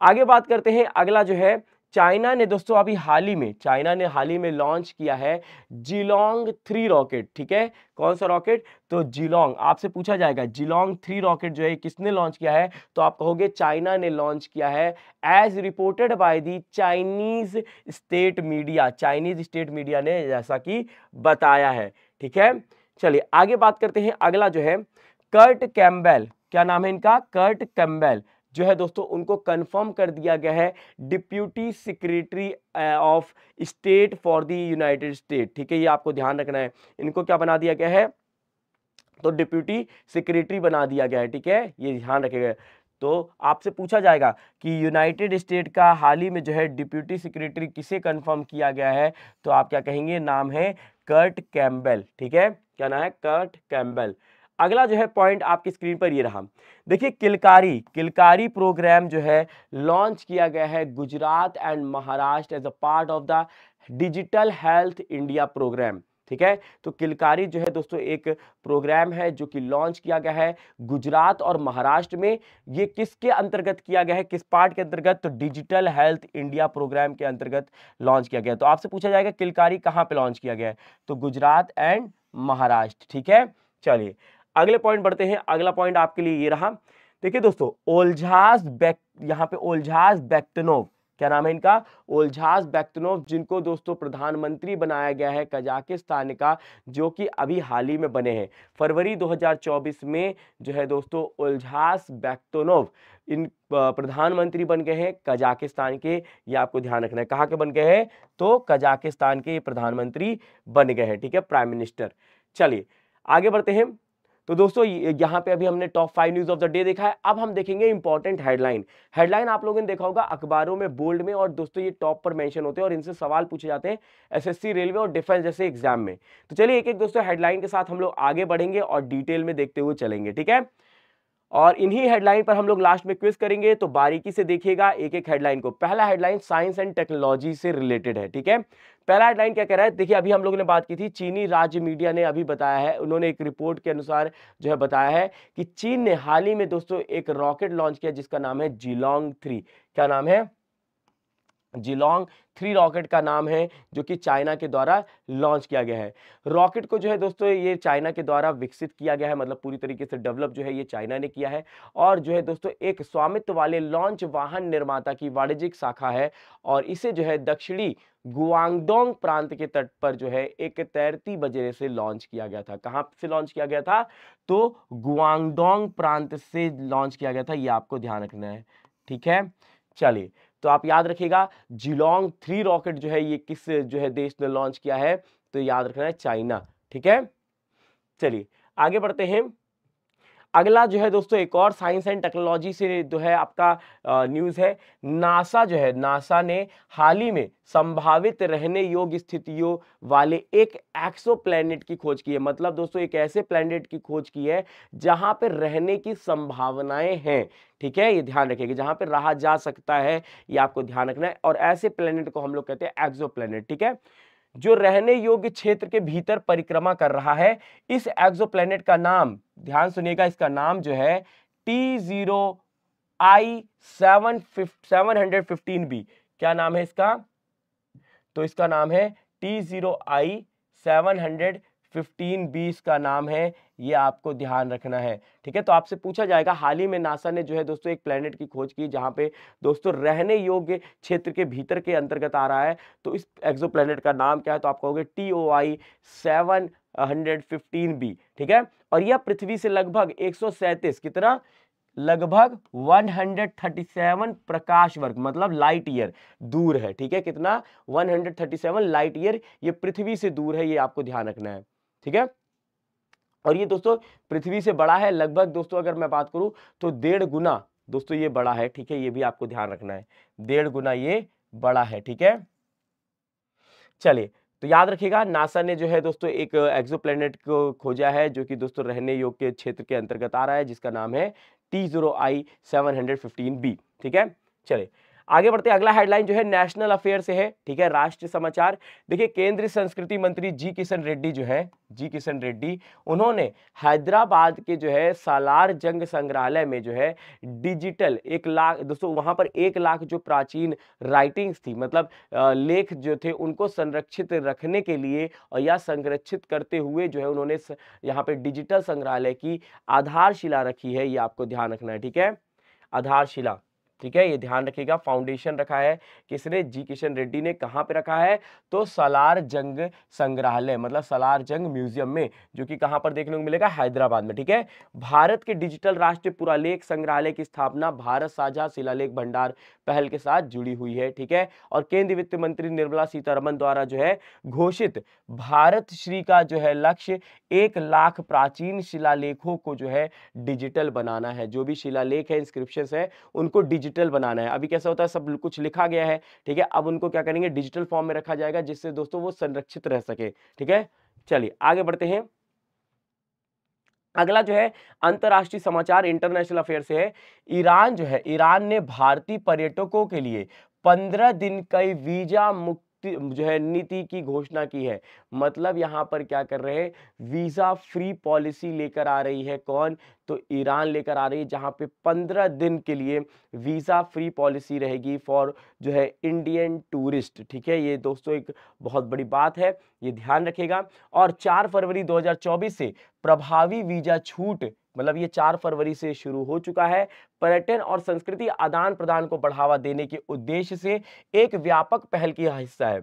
आगे बात करते हैं अगला जो है चाइना ने दोस्तों अभी हाल ही में चाइना ने हाल ही में लॉन्च किया है जिलोंग थ्री रॉकेट ठीक है कौन सा रॉकेट तो जिलोंग आपसे पूछा जाएगा जिलोंग थ्री रॉकेट जो है किसने लॉन्च किया है तो आप कहोगे चाइना ने लॉन्च किया है as reported by the Chinese state media Chinese state media ने जैसा कि बताया है ठीक है चलिए आगे बात करते हैं अगला जो है कर्ट कैम्बेल क्या नाम है इनका कर्ट कैम्बेल जो है दोस्तों उनको कंफर्म कर दिया गया है deputy secretary of state for the united state ठीक है ये आपको ध्यान रखना है इनको क्या बना दिया गया है तो डिप्यूटी सेक्रेटरी बना दिया गया है ठीक है ये ध्यान रखेगा तो आपसे पूछा जाएगा कि यूनाइटेड स्टेट का हाल ही में जो है डिप्यूटी सेक्रेटरी किसे कंफर्म किया गया है तो आप क्या कहेंगे नाम है कर्ट कैम्बल ठीक है क्या नाम है कर्ट कैम्बल अगला जो है पॉइंट आपकी स्क्रीन पर ये रहा देखिए किलकारी किलकारी प्रोग्राम जो है लॉन्च किया गया है Gujarat and Maharashtra as a part of the digital health India programme ठीक है तो किलकारी जो है दोस्तों एक प्रोग्राम है जो कि लॉन्च किया गया है गुजरात और महाराष्ट्र में ये किसके अंतर्गत किया गया है किस पार्ट के अंतर्गत तो डिजिटल हेल्थ इंडिया प्रोग्राम के अंतर्गत लॉन्च किया गया तो आपसे पूछा जाएगा किलकारी कहाँ पे लॉन्च किया गया है तो गुजरात एंड महाराष्ट्र ठीक है चलिए अगले पॉइंट बढ़ते हैं अगला पॉइंट आपके लिए ये रहा देखिए दोस्तों ओलझास बैक यहाँ पे ओलझास बैक्टनोव क्या नाम है इनका ओलझास बैक्तनोव जिनको दोस्तों प्रधानमंत्री बनाया गया है कजाकिस्तान का जो कि अभी हाल ही में बने हैं फरवरी 2024 में जो है दोस्तों ओलझास बैक्तनोव इन प्रधानमंत्री बन गए हैं कजाकिस्तान के ये आपको ध्यान रखना है कहाँ के बन गए हैं तो कजाकिस्तान के प्रधानमंत्री बन गए हैं ठीक है प्राइम मिनिस्टर चलिए आगे बढ़ते हैं तो दोस्तों यहाँ पे अभी हमने top five news of the day देखा है अब हम देखेंगे इंपॉर्टेंट हेडलाइन हेडलाइन आप लोगों ने देखा होगा अखबारों में बोल्ड में और दोस्तों ये टॉप पर मेंशन होते हैं और इनसे सवाल पूछे जाते हैं एसएससी रेलवे और डिफेंस जैसे एग्जाम में तो चलिए एक एक दोस्तों हेडलाइन के साथ हम लोग आगे बढ़ेंगे और डिटेल में देखते हुए चलेंगे ठीक है और इन्हीं हेडलाइन पर हम लोग लास्ट में क्विज करेंगे तो बारीकी से देखिएगा एक एक हेडलाइन को पहला हेडलाइन साइंस एंड टेक्नोलॉजी से रिलेटेड है ठीक है पहला हेडलाइन क्या कह रहा है देखिए अभी हम लोग ने बात की थी चीनी राज्य मीडिया ने अभी बताया है उन्होंने एक रिपोर्ट के अनुसार जो है बताया है कि चीन ने हाल ही में दोस्तों एक रॉकेट लॉन्च किया जिसका नाम है जीलोंग थ्री क्या नाम है जिलोंग थ्री रॉकेट का नाम है जो कि चाइना के द्वारा लॉन्च किया गया है रॉकेट को जो है दोस्तों ये चाइना के द्वारा विकसित किया गया है मतलब पूरी तरीके से डेवलप जो है ये चाइना ने किया है और जो है दोस्तों एक स्वामित्व वाले लॉन्च वाहन निर्माता की वाणिज्यिक शाखा है और इसे जो है दक्षिणी गुआंगडोंग प्रांत के तट पर जो है एक तैरती बजरे से लॉन्च किया गया था कहाँ से लॉन्च किया गया था तो गुआंगडोंग प्रांत से लॉन्च किया गया था ये आपको ध्यान रखना है ठीक है चलिए तो आप याद रखिएगा जिलोंग थ्री रॉकेट जो है ये किस जो है देश ने लॉन्च किया है तो याद रखना है चाइना ठीक है चलिए आगे बढ़ते हैं अगला जो है दोस्तों एक और साइंस एंड टेक्नोलॉजी से जो है आपका न्यूज़ है नासा जो है नासा ने हाल ही में संभावित रहने योग्य स्थितियों वाले एक एक्सो प्लैनेट की खोज की है मतलब दोस्तों एक ऐसे प्लैनेट की खोज की है जहां पर रहने की संभावनाएं हैं ठीक है ये ध्यान रखिएगा जहां पर रहा जा सकता है ये आपको ध्यान रखना है और ऐसे प्लैनेट को हम लोग कहते हैं एक्सो प्लैनेट ठीक है जो रहने योग्य क्षेत्र के भीतर परिक्रमा कर रहा है इस एक्सोप्लैनेट का नाम ध्यान सुनिएगा इसका नाम जो है T zero I seven seven hundred fifteen B क्या नाम है इसका तो इसका नाम है T zero I seven hundred fifteen बीस का नाम है ये आपको ध्यान रखना है ठीक है तो आपसे पूछा जाएगा हाल ही में नासा ने जो है दोस्तों एक प्लेनेट की खोज की जहाँ पे दोस्तों रहने योग्य क्षेत्र के भीतर के अंतर्गत आ रहा है तो इस एक्जो प्लेनेट का नाम क्या है तो आप कहोगे T O I seven hundred fifteen B ठीक है और यह पृथ्वी से लगभग एक सौ सैंतीस कितना लगभग 137 प्रकाश वर्ग मतलब लाइट ईयर दूर है ठीक है कितना 137 लाइट ईयर ये पृथ्वी से दूर है ये आपको ध्यान रखना है ठीक है और ये दोस्तों पृथ्वी से बड़ा है लगभग दोस्तों अगर मैं बात करूं तो डेढ़ गुना दोस्तों ये बड़ा है ठीक है ये भी आपको ध्यान रखना है डेढ़ गुना ये बड़ा है ठीक है चलिए तो याद रखिएगा नासा ने जो है दोस्तों एक एक्सो को खोजा है जो कि दोस्तों रहने योग के क्षेत्र के अंतर्गत आ रहा है जिसका नाम है T zero I seven hundred fifteen B ठीक है चलिए आगे बढ़ते अगला हेडलाइन जो है नेशनल अफेयर से है ठीक है राष्ट्रीय समाचार देखिए केंद्रीय संस्कृति मंत्री जी किशन रेड्डी जो है जी किशन रेड्डी उन्होंने हैदराबाद के जो है सालार जंग संग्रहालय में जो है डिजिटल एक लाख दोस्तों वहां पर एक लाख जो प्राचीन राइटिंग्स थी मतलब लेख जो थे उनको संरक्षित रखने के लिए और या संरक्षित करते हुए जो है उन्होंने यहाँ पे डिजिटल संग्रहालय की आधारशिला रखी है ये आपको ध्यान रखना है ठीक है आधारशिला ठीक है ये ध्यान रखिएगा फाउंडेशन रखा है किसने जी किशन रेड्डी ने कहाँ पे रखा है तो सलार जंग संग्रहालय मतलब सलार जंग म्यूजियम में जो कि कहाँ पर देखने को मिलेगा हैदराबाद में ठीक है भारत के डिजिटल राष्ट्रीय पुरालेख संग्रहालय की स्थापना भारत साझा शिलालेख भंडार पहल के साथ जुड़ी हुई है ठीक है और केंद्रीय वित्त मंत्री निर्मला सीतारमन द्वारा जो है घोषित भारत श्री का जो है लक्ष्य एक लाख प्राचीन शिलालेखों को जो है डिजिटल बनाना है जो भी शिलालेख है इंस्क्रिप्शन है उनको डिजिटल डिजिटल बनाना है अभी कैसा होता है सब कुछ लिखा गया है ठीक है अब उनको क्या करेंगे डिजिटल फॉर्म में रखा जाएगा जिससे दोस्तों वो संरक्षित रह सके ठीक है चलिए आगे बढ़ते हैं अगला जो है अंतर्राष्ट्रीय समाचार इंटरनेशनल अफेयर से है ईरान जो है ईरान ने भारतीय पर्यटकों के लिए पंद्रह दिन का वीजा मुक्त जो है नीति की घोषणा की है मतलब यहाँ पर क्या कर रहे हैं वीज़ा फ्री पॉलिसी लेकर आ रही है कौन तो ईरान लेकर आ रही है जहाँ पे पंद्रह दिन के लिए वीज़ा फ्री पॉलिसी रहेगी फॉर जो है इंडियन टूरिस्ट ठीक है ये दोस्तों एक बहुत बड़ी बात है ये ध्यान रखेगा और चार फरवरी दो से प्रभावी वीज़ा छूट मतलब ये चार फरवरी से शुरू हो चुका है पर्यटन और संस्कृति आदान प्रदान को बढ़ावा देने के उद्देश्य से एक व्यापक पहल की हिस्सा है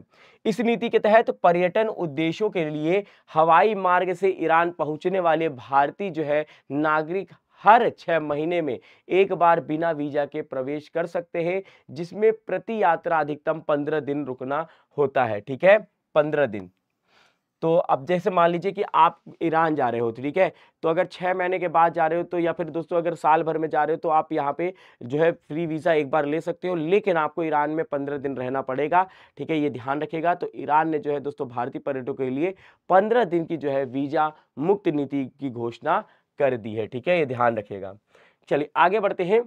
इस नीति के तहत पर्यटन उद्देश्यों के लिए हवाई मार्ग से ईरान पहुंचने वाले भारतीय जो है नागरिक हर छः महीने में एक बार बिना वीजा के प्रवेश कर सकते हैं जिसमें प्रति यात्रा अधिकतम पंद्रह दिन रुकना होता है ठीक है पंद्रह दिन तो अब जैसे मान लीजिए कि आप ईरान जा रहे हो ठीक है तो अगर छः महीने के बाद जा रहे हो तो या फिर दोस्तों अगर साल भर में जा रहे हो तो आप यहाँ पे जो है फ्री वीज़ा एक बार ले सकते हो लेकिन आपको ईरान में पंद्रह दिन रहना पड़ेगा ठीक है ये ध्यान रखेगा तो ईरान ने जो है दोस्तों भारतीय पर्यटकों के लिए पंद्रह दिन की जो है वीज़ा मुक्त नीति की घोषणा कर दी है ठीक है ये ध्यान रखेगा चलिए आगे बढ़ते हैं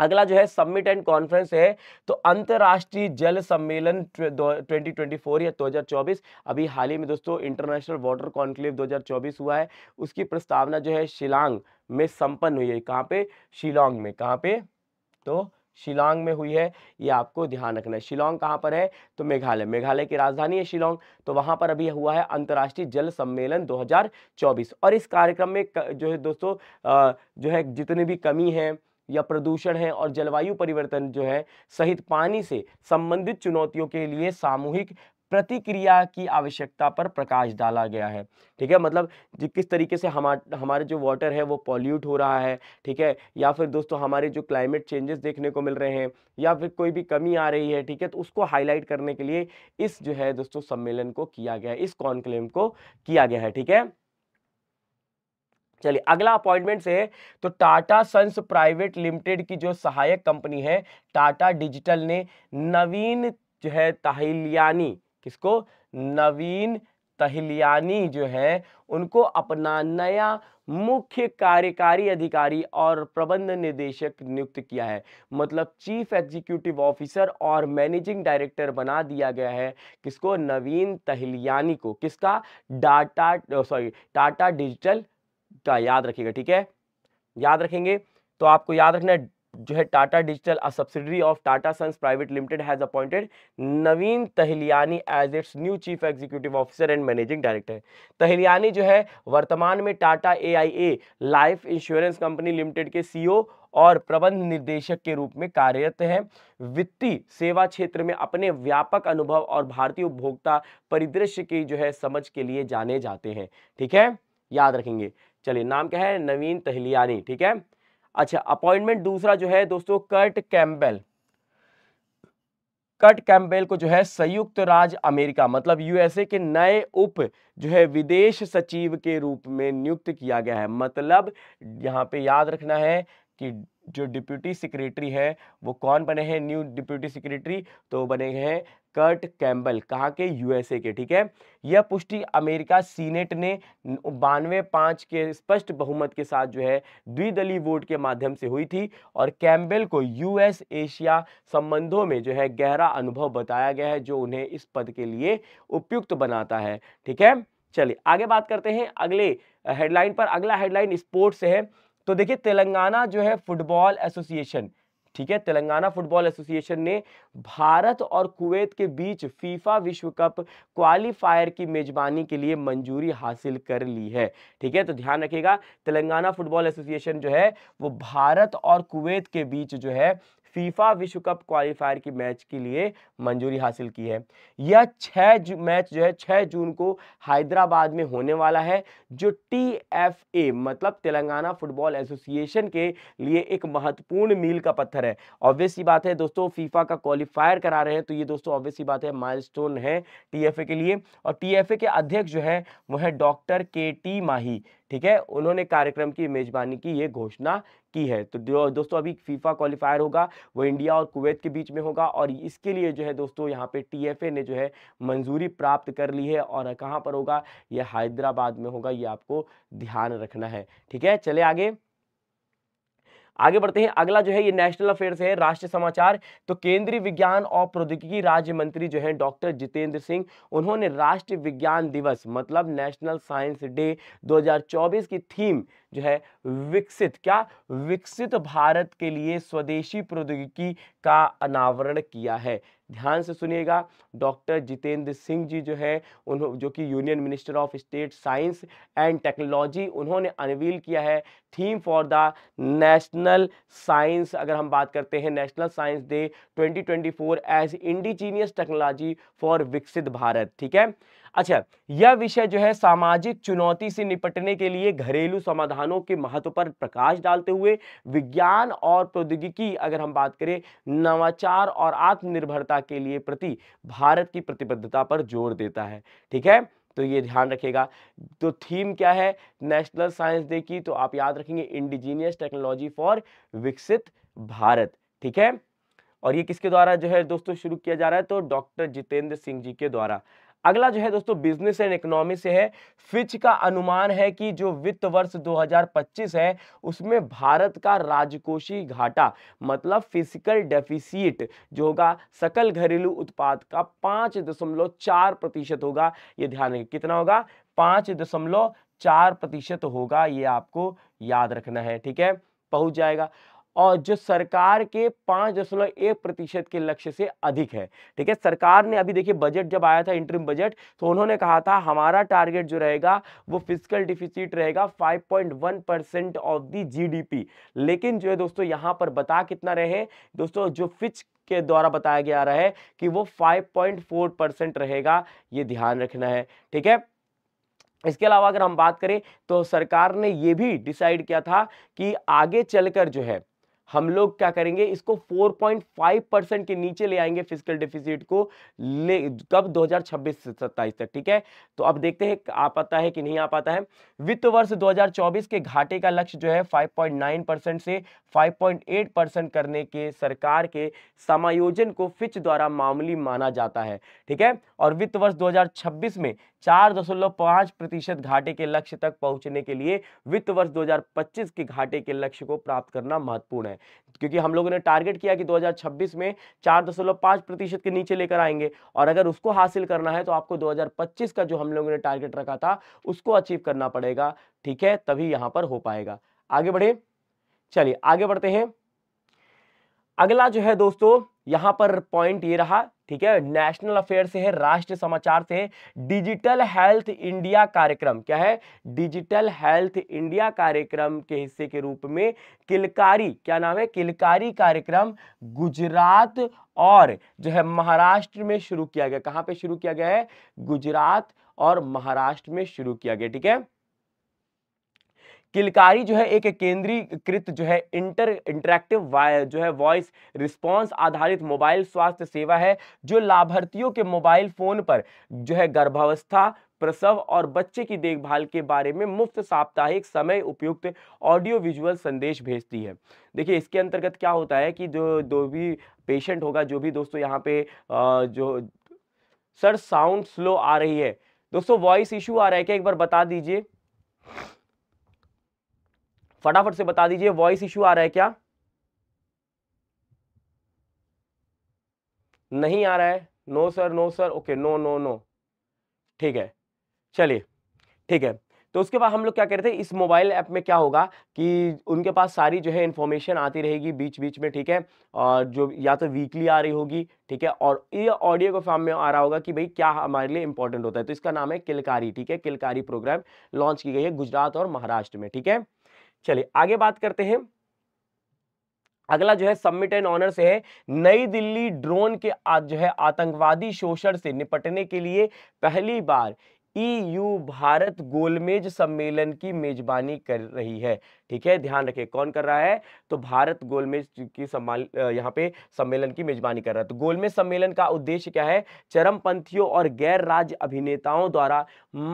अगला जो है सबमिट एंड कॉन्फ्रेंस है तो अंतर्राष्ट्रीय जल सम्मेलन 2024 या 2024 अभी हाल ही में दोस्तों इंटरनेशनल वाटर कॉन्क्लेव 2024 हुआ है उसकी प्रस्तावना जो है शिलांग में संपन्न हुई है कहाँ पे शिलोंग में कहाँ पे तो शिलोंग में हुई है ये आपको ध्यान रखना है शिलोंग कहाँ पर है तो मेघालय मेघालय की राजधानी है शिलोंग तो वहाँ पर अभी हुआ है अंतर्राष्ट्रीय जल सम्मेलन 2024 और इस कार्यक्रम में जो है दोस्तों जो है जितने भी कमी है या प्रदूषण है और जलवायु परिवर्तन जो है सहित पानी से संबंधित चुनौतियों के लिए सामूहिक प्रतिक्रिया की आवश्यकता पर प्रकाश डाला गया है ठीक है मतलब किस तरीके से हमारे हमारे जो वाटर है वो पॉल्यूट हो रहा है ठीक है या फिर दोस्तों हमारे जो क्लाइमेट चेंजेस देखने को मिल रहे हैं या फिर कोई भी कमी आ रही है ठीक है तो उसको हाईलाइट करने के लिए इस जो है दोस्तों सम्मेलन को किया गया है इस कॉन्क्लेव को किया गया है ठीक है चलिए अगला अपॉइंटमेंट से तो टाटा सन्स प्राइवेट लिमिटेड की जो सहायक कंपनी है टाटा डिजिटल ने नवीन जो है ताहिलियानी किसको नवीन तहिलियानी जो है उनको अपना नया मुख्य कार्यकारी अधिकारी और प्रबंध निदेशक नियुक्त किया है मतलब चीफ एग्जीक्यूटिव ऑफिसर और मैनेजिंग डायरेक्टर बना दिया गया है किसको नवीन तहलियानी को किसका डाटा सॉरी टाटा डिजिटल का याद रखिएगा ठीक है याद रखेंगे तो आपको याद रखना है जो है Tata digital a subsidiary of Tata sons private limited has appointed Naveen Tahliani as its new chief executive officer and managing director Tahliani जो है वर्तमान में Tata AIA life insurance company limited के सीईओ e और प्रबंध निदेशक के रूप में कार्यरत हैं वित्तीय सेवा क्षेत्र में अपने व्यापक अनुभव और भारतीय उपभोक्ता परिदृश्य की जो है समझ के लिए जाने जाते हैं ठीक है याद रखेंगे चलिए नाम क्या है नवीन तहलियानी ठीक है अच्छा अपॉइंटमेंट दूसरा जो है दोस्तों कर्ट कैम्बेल कर्ट कैम्बेल को जो है संयुक्त राज्य अमेरिका मतलब यूएसए के नए उप जो है विदेश सचिव के रूप में नियुक्त किया गया है मतलब यहाँ पे याद रखना है कि जो डिप्यूटी सेक्रेटरी है वो कौन बने हैं न्यू डिप्यूटी सेक्रेटरी तो बने हैं कर्ट कैम्बल कहाँ के यूएसए के ठीक है यह पुष्टि अमेरिका सीनेट ने बानवे पाँच के स्पष्ट बहुमत के साथ जो है द्विदलीय वोट के माध्यम से हुई थी और कैम्बल को यूएस एशिया संबंधों में जो है गहरा अनुभव बताया गया है जो उन्हें इस पद के लिए उपयुक्त बनाता है ठीक है चलिए आगे बात करते हैं अगले हेडलाइन पर अगला हेडलाइन स्पोर्ट्स है तो देखिए तेलंगाना जो है फुटबॉल एसोसिएशन ठीक है तेलंगाना फुटबॉल एसोसिएशन ने भारत और कुवैत के बीच फीफा विश्व कप क्वालिफायर की मेजबानी के लिए मंजूरी हासिल कर ली है ठीक है तो ध्यान रखिएगा तेलंगाना फुटबॉल एसोसिएशन जो है वो भारत और कुवैत के बीच जो है फीफा विश्व कप क्वालिफायर की मैच के लिए मंजूरी हासिल की है यह छः मैच जो है छः जून को हैदराबाद में होने वाला है जो टी एफ ए मतलब तेलंगाना फुटबॉल एसोसिएशन के लिए एक महत्वपूर्ण मील का पत्थर है ऑब्वियस बात है दोस्तों फीफा का क्वालिफायर करा रहे हैं तो ये दोस्तों ऑब्वियस बात है माइल है टी एफ ए के लिए और टी एफ ए के अध्यक्ष जो है वह डॉक्टर के टी माही ठीक है उन्होंने कार्यक्रम की मेजबानी की ये घोषणा की है तो दोस्तों अभी फीफा क्वालिफायर होगा वो इंडिया और कुवैत के बीच में होगा और इसके लिए जो है दोस्तों यहाँ पे टीएफए ने जो है मंजूरी प्राप्त कर ली है और कहाँ पर होगा यह हैदराबाद में होगा ये आपको ध्यान रखना है ठीक है चले आगे आगे बढ़ते हैं अगला जो है ये नेशनल अफेयर्स है राष्ट्रीय समाचार तो केंद्रीय विज्ञान और प्रौद्योगिकी राज्य मंत्री जो है डॉक्टर जितेंद्र सिंह उन्होंने राष्ट्रीय विज्ञान दिवस मतलब नेशनल साइंस डे 2024 की थीम जो है विकसित क्या विकसित भारत के लिए स्वदेशी प्रौद्योगिकी का अनावरण किया है ध्यान से सुनिएगा डॉक्टर जितेंद्र सिंह जी जो है उन्हों जो कि union minister of state science and technology उन्होंने अनवील किया है theme for the national science अगर हम बात करते हैं national science day 2024 as indigenous technology for Viksit Bharat ठीक है अच्छा यह विषय जो है सामाजिक चुनौती से निपटने के लिए घरेलू समाधानों के महत्व पर प्रकाश डालते हुए विज्ञान और प्रौद्योगिकी अगर हम बात करें नवाचार और आत्मनिर्भरता के लिए प्रति भारत की प्रतिबद्धता पर जोर देता है ठीक है तो ये ध्यान रखेगा तो थीम क्या है नेशनल साइंस डे की तो आप याद रखेंगे indigenous technology for Viksit Bharat ठीक है और ये किसके द्वारा जो है दोस्तों शुरू किया जा रहा है तो डॉक्टर जितेंद्र सिंह जी के द्वारा अगला जो है दोस्तों बिजनेस एंड इकोनॉमी से है फिच का अनुमान है कि जो वित्त वर्ष 2025 है उसमें भारत का राजकोषीय घाटा मतलब फिजिकल डेफिसिट जो होगा सकल घरेलू उत्पाद का पाँच दशमलव चार प्रतिशत होगा ये ध्यान रखिए कितना होगा पाँच दशमलव चार प्रतिशत होगा ये आपको याद रखना है ठीक है पहुंच जाएगा और जो सरकार के पाँच दशमलव एक प्रतिशत के लक्ष्य से अधिक है ठीक है सरकार ने अभी देखिए बजट जब आया था इंटरिम बजट तो उन्होंने कहा था हमारा टारगेट जो रहेगा वो फिजिकल डिफिसिट रहेगा 5.1 परसेंट ऑफ दी जीडीपी लेकिन जो है दोस्तों यहाँ पर बता कितना रहे दोस्तों जो फिच के द्वारा बताया गया रहा है कि वो फाइव परसेंट रहेगा ये ध्यान रखना है ठीक है इसके अलावा अगर हम बात करें तो सरकार ने ये भी डिसाइड किया था कि आगे चलकर जो है हम लोग क्या करेंगे इसको 4.5 परसेंट के नीचे ले आएंगे फिजिकल डिफिजिट को ले कब 2026 से 27 तक ठीक है तो अब देखते हैं आ पाता है कि नहीं आ पाता है वित्त वर्ष 2024 के घाटे का लक्ष्य जो है 5.9 परसेंट से 5.8 परसेंट करने के सरकार के समायोजन को फिच द्वारा मामूली माना जाता है ठीक है और वित्त वर्ष दो में चार दशमलव पांच प्रतिशत घाटे के लक्ष्य तक पहुंचने के लिए वित्त वर्ष 2025 के घाटे के लक्ष्य को प्राप्त करना महत्वपूर्ण है क्योंकि हम लोगों ने टारगेट किया कि 2026 में चार दशमलव पांच प्रतिशत के नीचे लेकर आएंगे और अगर उसको हासिल करना है तो आपको 2025 का जो हम लोगों ने टारगेट रखा था उसको अचीव करना पड़ेगा ठीक है तभी यहां पर हो पाएगा आगे बढ़े चलिए आगे बढ़ते हैं अगला जो है दोस्तों यहां पर पॉइंट ये रहा ठीक है नेशनल अफेयर से है राष्ट्रीय समाचार से है डिजिटल हेल्थ इंडिया कार्यक्रम क्या है डिजिटल हेल्थ इंडिया कार्यक्रम के हिस्से के रूप में किलकारी क्या नाम है किलकारी कार्यक्रम गुजरात और जो है महाराष्ट्र में शुरू किया गया कहां पे शुरू किया गया है गुजरात और महाराष्ट्र में शुरू किया गया ठीक है किलकारी जो है एक केंद्रीकृत जो है इंटर इंटरेक्टिव जो है वॉइस रिस्पॉन्स आधारित मोबाइल स्वास्थ्य सेवा है जो लाभार्थियों के मोबाइल फोन पर जो है गर्भावस्था प्रसव और बच्चे की देखभाल के बारे में मुफ्त साप्ताहिक समय उपयुक्त ऑडियो विजुअल संदेश भेजती है देखिए इसके अंतर्गत क्या होता है कि जो दो भी पेशेंट होगा जो भी दोस्तों यहाँ पे जो सर साउंड स्लो आ रही है दोस्तों वॉइस इशू आ रहा है क्या एक बार बता दीजिए फटाफट से बता दीजिए वॉइस इश्यू आ रहा है क्या नहीं आ रहा है no sir no sir okay no no no ठीक है चलिए ठीक है तो उसके बाद हम लोग क्या कह रहे थे इस मोबाइल ऐप में क्या होगा कि उनके पास सारी जो है इन्फॉर्मेशन आती रहेगी बीच बीच में ठीक है और जो या तो वीकली आ रही होगी ठीक है और ये ऑडियो के फॉर्म में आ रहा होगा कि भाई क्या हमारे लिए इंपॉर्टेंट होता है तो इसका नाम है किलकारी ठीक है किलकारी प्रोग्राम लॉन्च की गई है गुजरात और महाराष्ट्र में ठीक है चलिए आगे बात करते हैं अगला जो है सबमिट एंड ऑनर से है नई दिल्ली ड्रोन के आज जो है आतंकवादी शोषण से निपटने के लिए पहली बार ईयू भारत गोलमेज सम्मेलन की मेजबानी कर रही है ठीक है ध्यान रखें कौन कर रहा है तो भारत गोलमेज की सम्मान यहाँ पे सम्मेलन की मेजबानी कर रहा है तो गोलमेज सम्मेलन का उद्देश्य क्या है चरमपंथियों और गैर राज्य अभिनेताओं द्वारा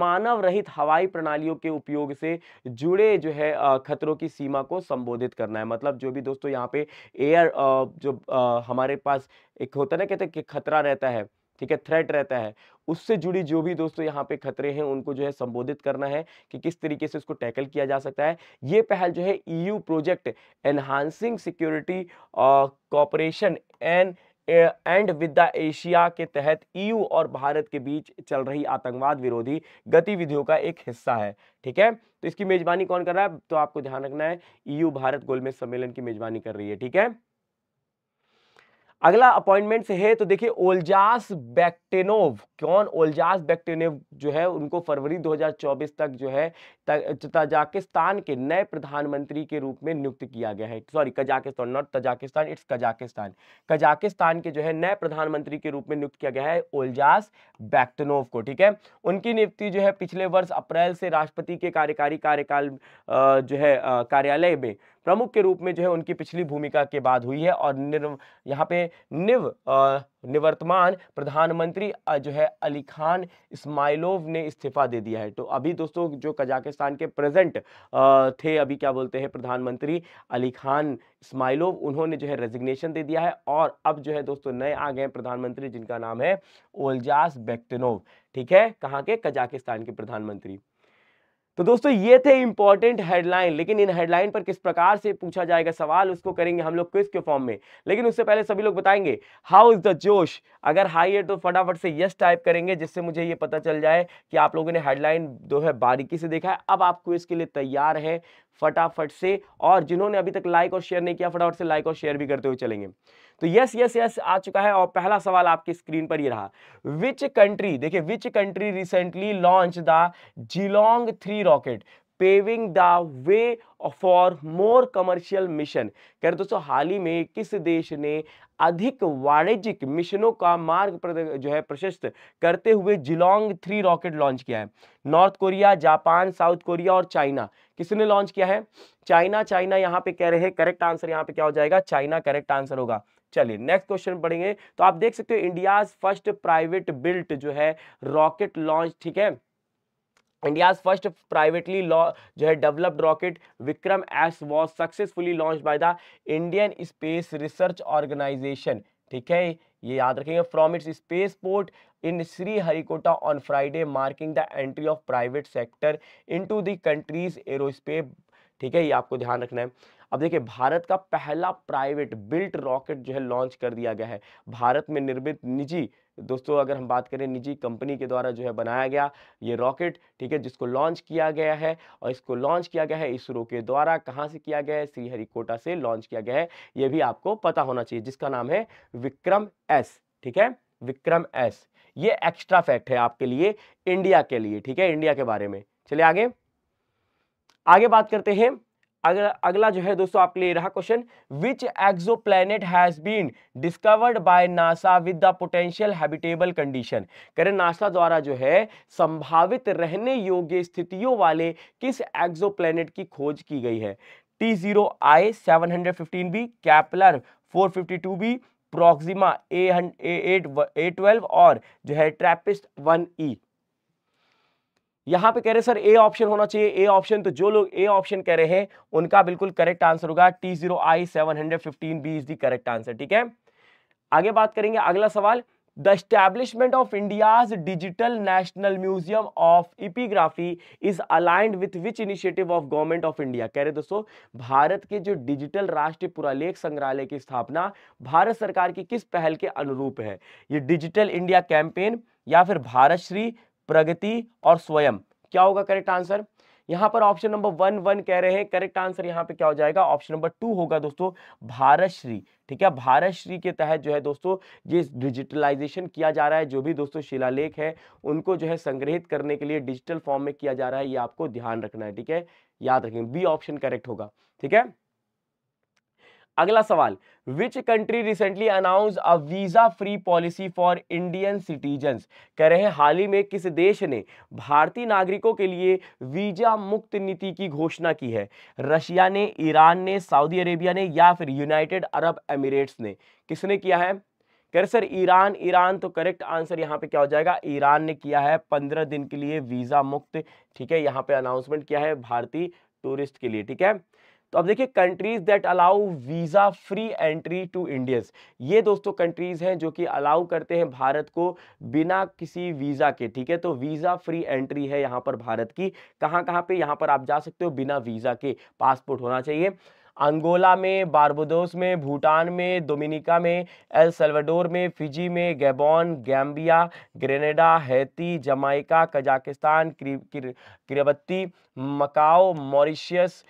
मानव रहित हवाई प्रणालियों के उपयोग से जुड़े जो है खतरों की सीमा को संबोधित करना है मतलब जो भी दोस्तों यहाँ पे एयर जो हमारे पास एक होता है ना कहते हैं खतरा रहता है ठीक है थ्रेट रहता है उससे जुड़ी जो भी दोस्तों यहाँ पे खतरे हैं उनको जो है संबोधित करना है कि किस तरीके से उसको टैकल किया जा सकता है ये पहल जो है EU project enhancing security cooperation and and with the Asia के तहत ईयू e और भारत के बीच चल रही आतंकवाद विरोधी गतिविधियों का एक हिस्सा है ठीक है तो इसकी मेजबानी कौन कर रहा है तो आपको ध्यान रखना है ईयू e भारत गोलमेज सम्मेलन की मेजबानी कर रही है ठीक है अगला अपॉइंटमेंट है तो देखिए ओलजास बैक्टेनोव कौन ओलजास बैक्टेनोव जो है उनको फरवरी 2024 तक जो है तजाकिस्तान के नए प्रधानमंत्री के रूप में नियुक्त किया गया है sorry Kazakhstan not Tajikistan it's Kazakhstan Kazakhstan के जो है नए प्रधानमंत्री के रूप में नियुक्त किया गया है ओलजास बैक्टेनोव को ठीक है उनकी नियुक्ति जो है पिछले वर्ष अप्रैल से राष्ट्रपति के कार्यकारी कार्यकाल जो है कार्यालय में प्रमुख के रूप में जो है उनकी पिछली भूमिका के बाद हुई है और निर्व यहाँ पे निव निवर्तमान प्रधानमंत्री जो है अली खान इस्माइलोव ने इस्तीफा दे दिया है तो अभी दोस्तों जो कजाकिस्तान के प्रेजेंट थे अभी क्या बोलते हैं प्रधानमंत्री अली खान इस्माइलोव उन्होंने जो है रेजिग्नेशन दे दिया है और अब जो है दोस्तों नए आ गए प्रधानमंत्री जिनका नाम है ओलजास बेक्टिनोव ठीक है कहाँ के कजाकिस्तान के प्रधानमंत्री तो दोस्तों ये थे इंपॉर्टेंट हेडलाइन लेकिन इन हेडलाइन पर किस प्रकार से पूछा जाएगा सवाल उसको करेंगे हम लोग क्विज के फॉर्म में लेकिन उससे पहले सभी लोग बताएंगे हाउ इज द जोश अगर हाई है तो फटाफट से यस टाइप करेंगे जिससे मुझे ये पता चल जाए कि आप लोगों ने हेडलाइन जो है बारीकी से देखा है अब आप क्विज के लिए तैयार हैं फटाफट से और जिन्होंने अभी तक लाइक और शेयर नहीं किया फटाफट से लाइक और शेयर भी करते हुए चलेंगे तो यस यस यस आ चुका है और पहला सवाल आपकी स्क्रीन पर ये रहा विच कंट्री देखिए which country recently launch the Jielong three rocket paving the way for more commercial mission कह रहे दोस्तों हाल ही में किस देश ने अधिक वाणिज्यिक मिशनों का मार्ग जो है प्रशस्त करते हुए जिलोंग थ्री रॉकेट लॉन्च किया है North Korea Japan South Korea और चाइना किसने लॉन्च किया है चाइना चाइना यहाँ पे कह रहे हैं करेक्ट आंसर यहाँ पे क्या हो जाएगा चाइना करेक्ट आंसर होगा चलिए नेक्स्ट क्वेश्चन पढ़ेंगे तो आप देख सकते हो इंडिया फर्स्ट प्राइवेट बिल्ट जो है रॉकेट लॉन्च ठीक है इंडिया फर्स्ट प्राइवेटली जो है developed rocket Vikram S was successfully launch by the Indian space research organisation ठीक है ये याद रखेंगे from its space port in Sri Harikota on Friday, marking the entry of private sector into the country's aerospace ठीक है ये आपको ध्यान रखना है अब देखिए भारत का पहला प्राइवेट बिल्ट रॉकेट जो है लॉन्च कर दिया गया है भारत में निर्मित निजी दोस्तों अगर हम बात करें निजी कंपनी के द्वारा जो है बनाया गया ये रॉकेट ठीक है जिसको लॉन्च किया गया है और इसको लॉन्च किया गया है इसरो के द्वारा कहाँ से किया गया है श्रीहरिकोटा से लॉन्च किया गया है ये भी आपको पता होना चाहिए जिसका नाम है विक्रम एस ठीक है विक्रम एस ये एक्स्ट्रा फैक्ट है आपके लिए इंडिया के लिए ठीक है इंडिया के बारे में चलिए आगे आगे बात करते हैं अगला अगला जो है दोस्तों आपके लिए रहा question which exoplanet has been discovered by NASA with the potential habitable condition करें नासा द्वारा जो है संभावित रहने योग्य स्थितियों वाले किस एक्सो प्लेनेट की खोज की गई है T zero I seven hundred fifteen B Kepler four fifty two B Proxima A eight A twelve और जो है ट्रैपिस्ट वन ई यहां पे कह रहे सर ए ऑप्शन होना चाहिए ए ऑप्शन तो जो लोग ए ऑप्शन कह रहे हैं उनका बिल्कुल करेक्ट आंसर होगा T zero I seven hundred fifteen B is the correct answer ठीक है आगे बात करेंगे अगला सवाल the establishment of India's digital national museum of epigraphy is aligned with which initiative of government of India कह रहे दोस्तों भारत के जो डिजिटल राष्ट्रीय पुरालेख संग्रहालय की स्थापना भारत सरकार की किस पहल के अनुरूप है ये डिजिटल इंडिया कैंपेन या फिर भारत श्री प्रगति और स्वयं क्या होगा करेक्ट आंसर यहां पर ऑप्शन नंबर वन वन कह रहे हैं करेक्ट आंसर यहाँ पे क्या हो जाएगा ऑप्शन नंबर टू होगा दोस्तों भारत श्री ठीक है भारत श्री के तहत जो है दोस्तों ये डिजिटलाइजेशन किया जा रहा है जो भी दोस्तों शिलालेख है उनको जो है संग्रहित करने के लिए डिजिटल फॉर्म में किया जा रहा है ये आपको ध्यान रखना है ठीक है याद रखें बी ऑप्शन करेक्ट होगा ठीक है अगला सवाल which country recently announce a visa free policy for Indian citizen कह रहे हैं हाल ही में किस देश ने भारतीय नागरिकों के लिए वीज़ा मुक्त नीति की घोषणा की है रशिया ने ईरान ने सऊदी अरेबिया ने या फिर यूनाइटेड अरब एमिरेट्स ने किसने किया है कह रहे सर ईरान ईरान तो करेक्ट आंसर यहाँ पे क्या हो जाएगा ईरान ने किया है पंद्रह दिन के लिए वीज़ा मुक्त ठीक है यहाँ पे अनाउंसमेंट किया है भारतीय टूरिस्ट के लिए ठीक है तो अब देखिए countries that allow visa free entry to Indians ये दोस्तों कंट्रीज हैं जो कि अलाउ करते हैं भारत को बिना किसी वीजा के ठीक है तो वीजा फ्री एंट्री है यहां पर भारत की कहाँ कहाँ पे यहां पर आप जा सकते हो बिना वीजा के पासपोर्ट होना चाहिए अंगोला में बारबोदोस में भूटान में डोमिनिका में एल सल्वाडोर में फिजी में Gabon Gambia Grenada Haiti Jamaica Kazakhstan Kiribati Macau Mauritius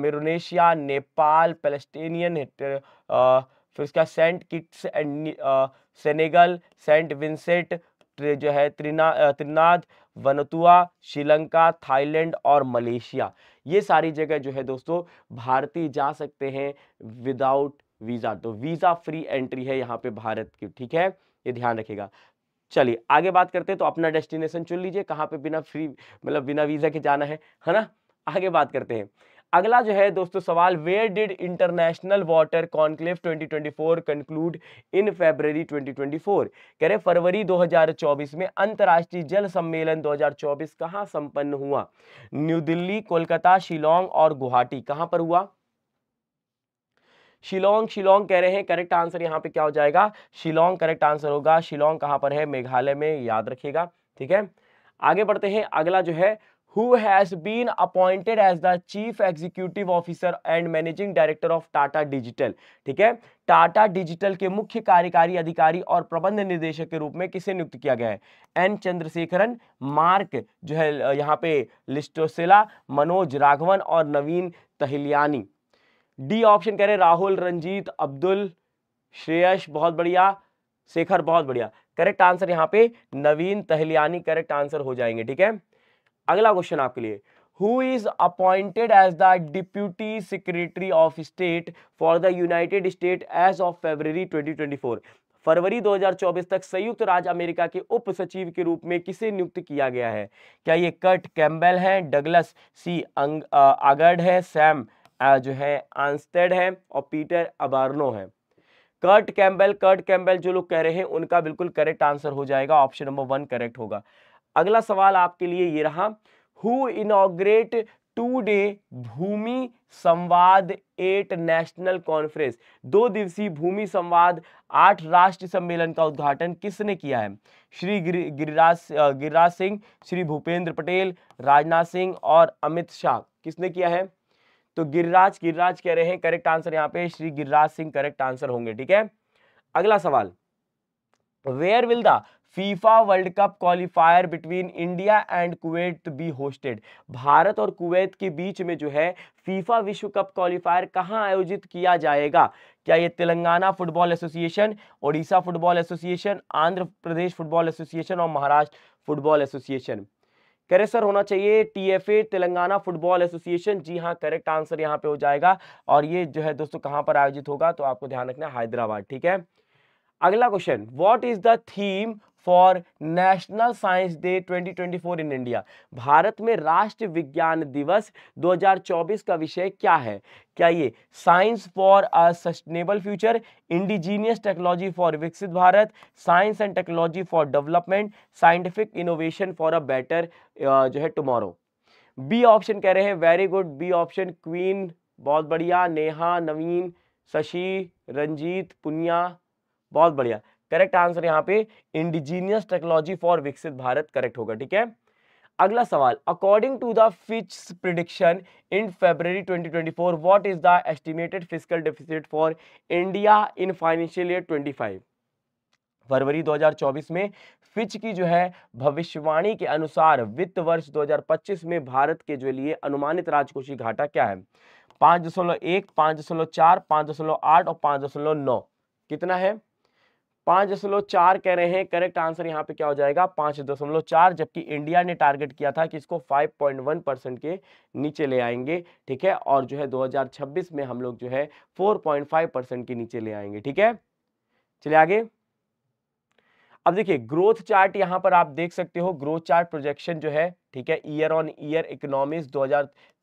Micronesia Nepal Palestinian फिर उसका Saint Kitts and Senegal Saint Vincent जो है त्रिना त्रिनाद वनतुआ श्रीलंका थाईलैंड और मलेशिया ये सारी जगह जो है दोस्तों भारतीय जा सकते हैं विदाउट वीज़ा तो वीज़ा फ्री एंट्री है यहाँ पे भारत की ठीक है ये ध्यान रखेगा चलिए आगे बात करते हैं तो अपना डेस्टिनेशन चुन लीजिए कहाँ पे बिना फ्री मतलब बिना वीज़ा के जाना है है ना आगे बात करते हैं अगला जो है दोस्तों सवाल where did international water conclave 2024 conclude in February 2024 कह रहे फरवरी 2024 में अंतर्राष्ट्रीय जल सम्मेलन 2024 कहां संपन्न हुआ न्यू दिल्ली कोलकाता शिलोंग और गुवाहाटी कहां पर हुआ शिलोंग शिलोंग कह रहे हैं करेक्ट आंसर यहाँ पे क्या हो जाएगा शिलोंग करेक्ट आंसर होगा शिलोंग कहां पर है मेघालय में याद रखिएगा ठीक है आगे बढ़ते हैं अगला जो है who has been appointed as the chief executive officer and managing director of tata digital ठीक है टाटा डिजिटल के मुख्य कार्यकारी अधिकारी और प्रबंध निदेशक के रूप में किसे नियुक्त किया गया है एन चंद्रशेखरन मार्क जो है यहाँ पे लिस्टोसेला मनोज राघवन और नवीन तहलियानी डी ऑप्शन कह रहे राहुल रंजीत अब्दुल श्रेयस बहुत बढ़िया शेखर बहुत बढ़िया करेक्ट आंसर यहाँ पे नवीन तहलियानी करेक्ट आंसर हो जाएंगे ठीक है अगला क्वेश्चन आपके लिए who is appointed as the deputy secretary of state for the united state as of February 2024 फरवरी 2024 तक संयुक्त राज्य अमेरिका के उप सचिव के रूप में किसे नियुक्त किया गया है क्या ये कट कैम्बेल है डगलस सी अंग आगर्ड है सैम जो है आंस्टेड है और पीटर अबार्नो है कर्ट कैम्बेल कर्ट कैम्बेल जो लोग कह रहे हैं उनका बिल्कुल करेक्ट आंसर हो जाएगा ऑप्शन नंबर वन करेक्ट होगा अगला सवाल आपके लिए ये रहा who inaugurate today Bhoomi Samvad at national conference दो दिवसीय भूमि संवाद आठ राष्ट्र सम्मेलन का उद्घाटन किसने किया है श्री गिरिराज गिरिराज सिंह श्री भूपेंद्र पटेल राजनाथ सिंह और अमित शाह किसने किया है तो गिरिराज गिरिराज कह रहे हैं करेक्ट आंसर यहाँ पे श्री गिरिराज सिंह करेक्ट आंसर होंगे ठीक है अगला सवाल where will the FIFA world cup qualifier between India and Kuwait be hosted Bharat और कुवैत के बीच में जो है फीफा विश्व कप क्वालिफायर कहाँ आयोजित किया जाएगा क्या ये Telangana football association Odisha football association Andhra Pradesh football association और Maharashtra football association correct sir होना चाहिए टीएफए तेलंगाना फुटबॉल एसोसिएशन जी हाँ करेक्ट आंसर यहाँ पे हो जाएगा और ये जो है दोस्तों कहाँ पर आयोजित होगा तो आपको ध्यान रखना हैदराबाद ठीक है अगला question what is the theme for national science day 2024 in India Bharat में राष्ट्र विज्ञान दिवस 2024 का विषय क्या है क्या ये science for a sustainable future indigenous technology for Viksit Bharat science and technology for development scientific innovation for a better जो है टुमारो बी ऑप्शन कह रहे हैं very good B option queen बहुत बढ़िया नेहा नवीन शशि रंजीत पुनिया बहुत बढ़िया करेक्ट आंसर यहाँ पे indigenous technology for Viksit Bharat correct होगा ठीक है अगला सवाल according to the Fitch prediction in February 2024 what is the estimated physical deficit for India in financial year 25 फरवरी 2024 में फिच की जो है भविष्यवाणी के अनुसार वित्त वर्ष 2025 में भारत के जो लिए अनुमानित राजकोषीय घाटा क्या है पांच दशमलव एक पांच दशमलव चार पांच दशमलव आठ और पांच दशमलव नौ कितना है पांच दशमलव चार कह रहे हैं करेक्ट आंसर यहाँ पे क्या हो जाएगा पांच दशमलव चार जबकि इंडिया ने टारगेट किया था कि इसको 5.1 परसेंट के नीचे ले आएंगे ठीक है और जो है 2026 में हम लोग जो है 4.5 परसेंट के नीचे ले आएंगे ठीक है चलिए आगे अब देखिए ग्रोथ चार्ट यहां पर आप देख सकते हो ग्रोथ चार्ट प्रोजेक्शन जो है ठीक है ईयर ऑन ईयर इकोनॉमिक्स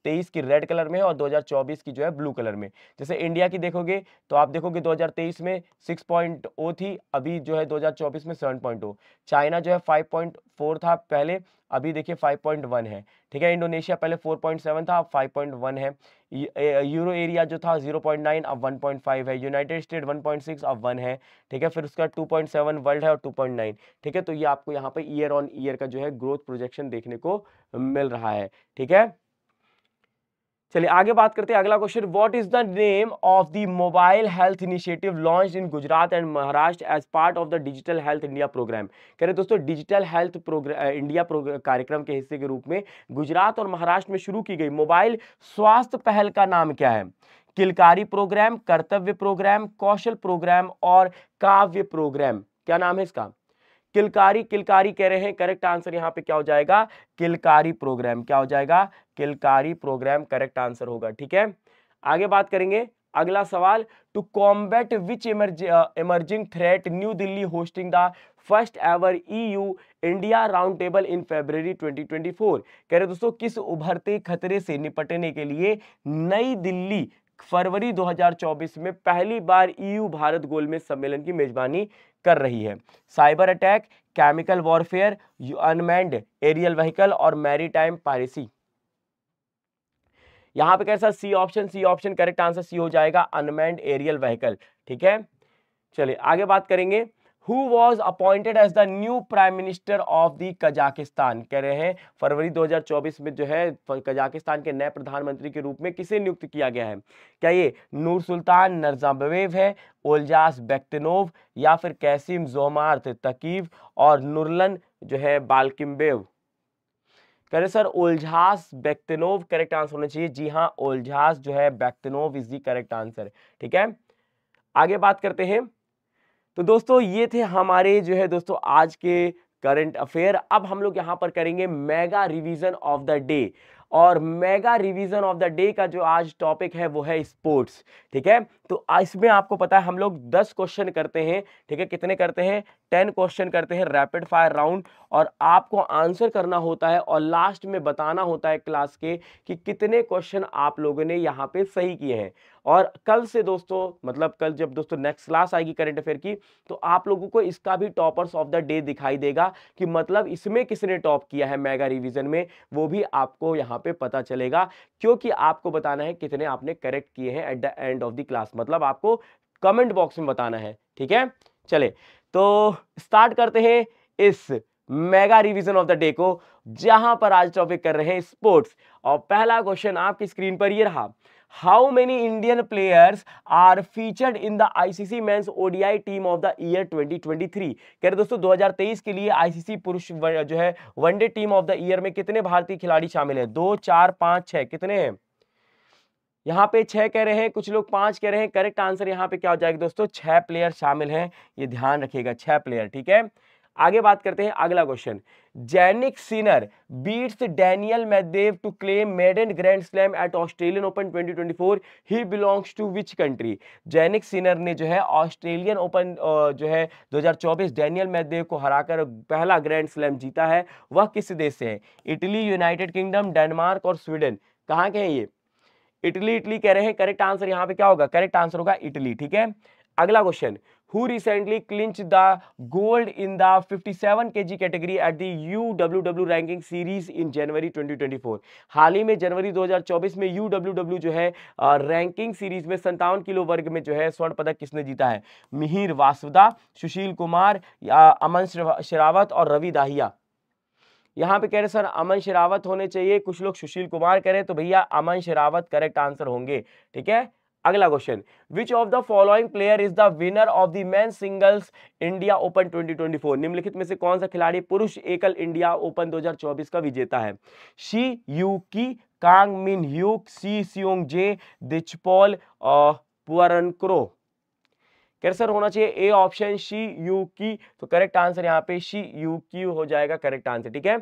तेईस की रेड कलर में और 2024 की जो है ब्लू कलर में जैसे इंडिया की देखोगे तो आप देखोगे 2023 में 6.0 थी अभी जो है 2024 में 7.0 चाइना जो है 5.4 था पहले अभी देखिए 5.1 है ठीक है इंडोनेशिया पहले 4.7 था अब 5.1 है यूरो एरिया जो था 0.9 अब 1.5 है यूनाइटेड स्टेट 1.6 अब 1 है ठीक है फिर उसका 2.7 वर्ल्ड है और 2.9 ठीक है तो ये आपको यहाँ पे ईयर ऑन ईयर का जो है ग्रोथ प्रोजेक्शन देखने को मिल रहा है ठीक है चलिए आगे बात करते हैं अगला question what is the name of the mobile health initiative launch in Gujarat and Maharashtra as part of the digital health India program कह रहे दोस्तों डिजिटल हेल्थ प्रोग्राम इंडिया कार्यक्रम के हिस्से के रूप में गुजरात और महाराष्ट्र में शुरू की गई मोबाइल स्वास्थ्य पहल का नाम क्या है Kilkari program Kartavya program Kaushal program और काव्य प्रोग्राम क्या नाम है इसका किलकारी किलकारी कह रहे हैं करेक्ट आंसर यहाँ पे क्या हो जाएगा किलकारी प्रोग्राम क्या हो जाएगा किलकारी प्रोग्राम करेक्ट आंसर होगा ठीक है आगे बात करेंगे अगला सवाल to combat which emerging threat new Delhi hosting the first ever EU India round table in February 2024 कह रहे दोस्तों किस उभरते खतरे से निपटने के लिए नई दिल्ली फरवरी 2024 में पहली बार ईयू e भारत गोल में सम्मेलन की मेजबानी कर रही है cyber attack chemical warfare unmanned aerial vehicle और मैरीटाइम पायरेसी यहां पे कैसा C option C option correct answer C हो जाएगा अनमैंड एरियल व्हीकल ठीक है चलिए आगे बात करेंगे who was appointed as the new prime minister of the Kazakhstan कह रहे हैं फरवरी 2024 में जो है कजाकिस्तान के नए प्रधानमंत्री के रूप में किसे नियुक्त किया गया है क्या ये नूर सुल्तान नरजाबवेव है ओलजास बेक्टिनोव या फिर कैसिम जोमार्थ तकीव और नुरलन जो है बालकिमबेव कह रहे sir Olzhas Bektenov correct answer होना चाहिए जी हाँ ओलझास जो है Bektenov is the correct answer ठीक है आगे बात करते हैं तो दोस्तों ये थे हमारे जो है दोस्तों आज के करंट अफेयर अब हम लोग यहाँ पर करेंगे mega revision of the day और mega revision of the day का जो आज टॉपिक है वो है स्पोर्ट्स ठीक है तो इसमें आपको पता है हम लोग 10 क्वेश्चन करते हैं ठीक है कितने करते हैं टेन क्वेश्चन करते हैं रैपिड फायर राउंड और आपको आंसर करना होता है और लास्ट में बताना होता है क्लास के कि कितने क्वेश्चन आप लोगों ने यहाँ पे सही किए हैं और कल से दोस्तों मतलब कल जब दोस्तों नेक्स्ट क्लास आएगी करंट अफेयर की तो आप लोगों को इसका भी टॉपर्स ऑफ द डे दिखाई देगा कि मतलब इसमें किसने टॉप किया है मेगा रिविजन में वो भी आपको यहाँ पे पता चलेगा क्योंकि आपको बताना है कितने आपने करेक्ट किए हैं at the end of the class मतलब आपको कमेंट बॉक्स में बताना है ठीक है चले तो स्टार्ट करते हैं इस mega revision of the day को जहां पर आज टॉपिक कर रहे हैं स्पोर्ट्स और पहला क्वेश्चन आपकी स्क्रीन पर ये रहा how many Indian players are featured in the ICC men's ODI team of the year 2023 कह रहे दोस्तों 2023 के लिए आईसीसी पुरुष जो है one day team of the year में कितने भारतीय खिलाड़ी शामिल है दो चार पांच छह कितने हैं यहाँ पे छह कह रहे हैं कुछ लोग पांच कह रहे हैं करेक्ट आंसर यहाँ पे क्या हो जाएगा दोस्तों छह प्लेयर शामिल हैं ये ध्यान रखिएगा छह प्लेयर ठीक है आगे बात करते हैं अगला question Jannik Sinner beats Daniil Medvedev to claim maiden grand slam at Australian Open 2024 he belongs to which country Jannik Sinner ने जो है ऑस्ट्रेलियन ओपन जो है 2024 डेनियल मैदेव को हराकर पहला ग्रैंड स्लैम जीता है वह किस देश से है इटली यूनाइटेड किंगडम डेनमार्क और स्वीडन कहाँ के हैं ये इटली इटली कह रहे हैं करेक्ट आंसर यहाँ पे क्या होगा करेक्ट आंसर होगा इटली ठीक है अगला question who recently clinched the gold in the 57 kg category at the UWW ranking series in January 2024 हाल ही में जनवरी 2024 में यूडब्ल्यूडब्ल्यू जो है रैंकिंग सीरीज में संतावन किलो वर्ग में जो है स्वर्ण पदक किसने जीता है मिहिर वासुदा सुशील कुमार या अमन श्रावत और रवि दाहिया यहाँ पे कह रहे सर अमन शेरावत होने चाहिए कुछ लोग सुशील कुमार कह रहे तो भैया अमन शेरावत करेक्ट आंसर होंगे ठीक है अगला question which of the following player is the winner of the men singles India Open 2024 निम्नलिखित में से कौन सा खिलाड़ी पुरुष एकल इंडिया ओपन 2024 का विजेता है Shi Yu Qi Kang Min Hyuk Seo Seung Jae Dechapol Puavaranukroh कैंसर होना चाहिए ए ऑप्शन शी यू की तो करेक्ट आंसर यहाँ पे शी यू की हो जाएगा करेक्ट आंसर ठीक है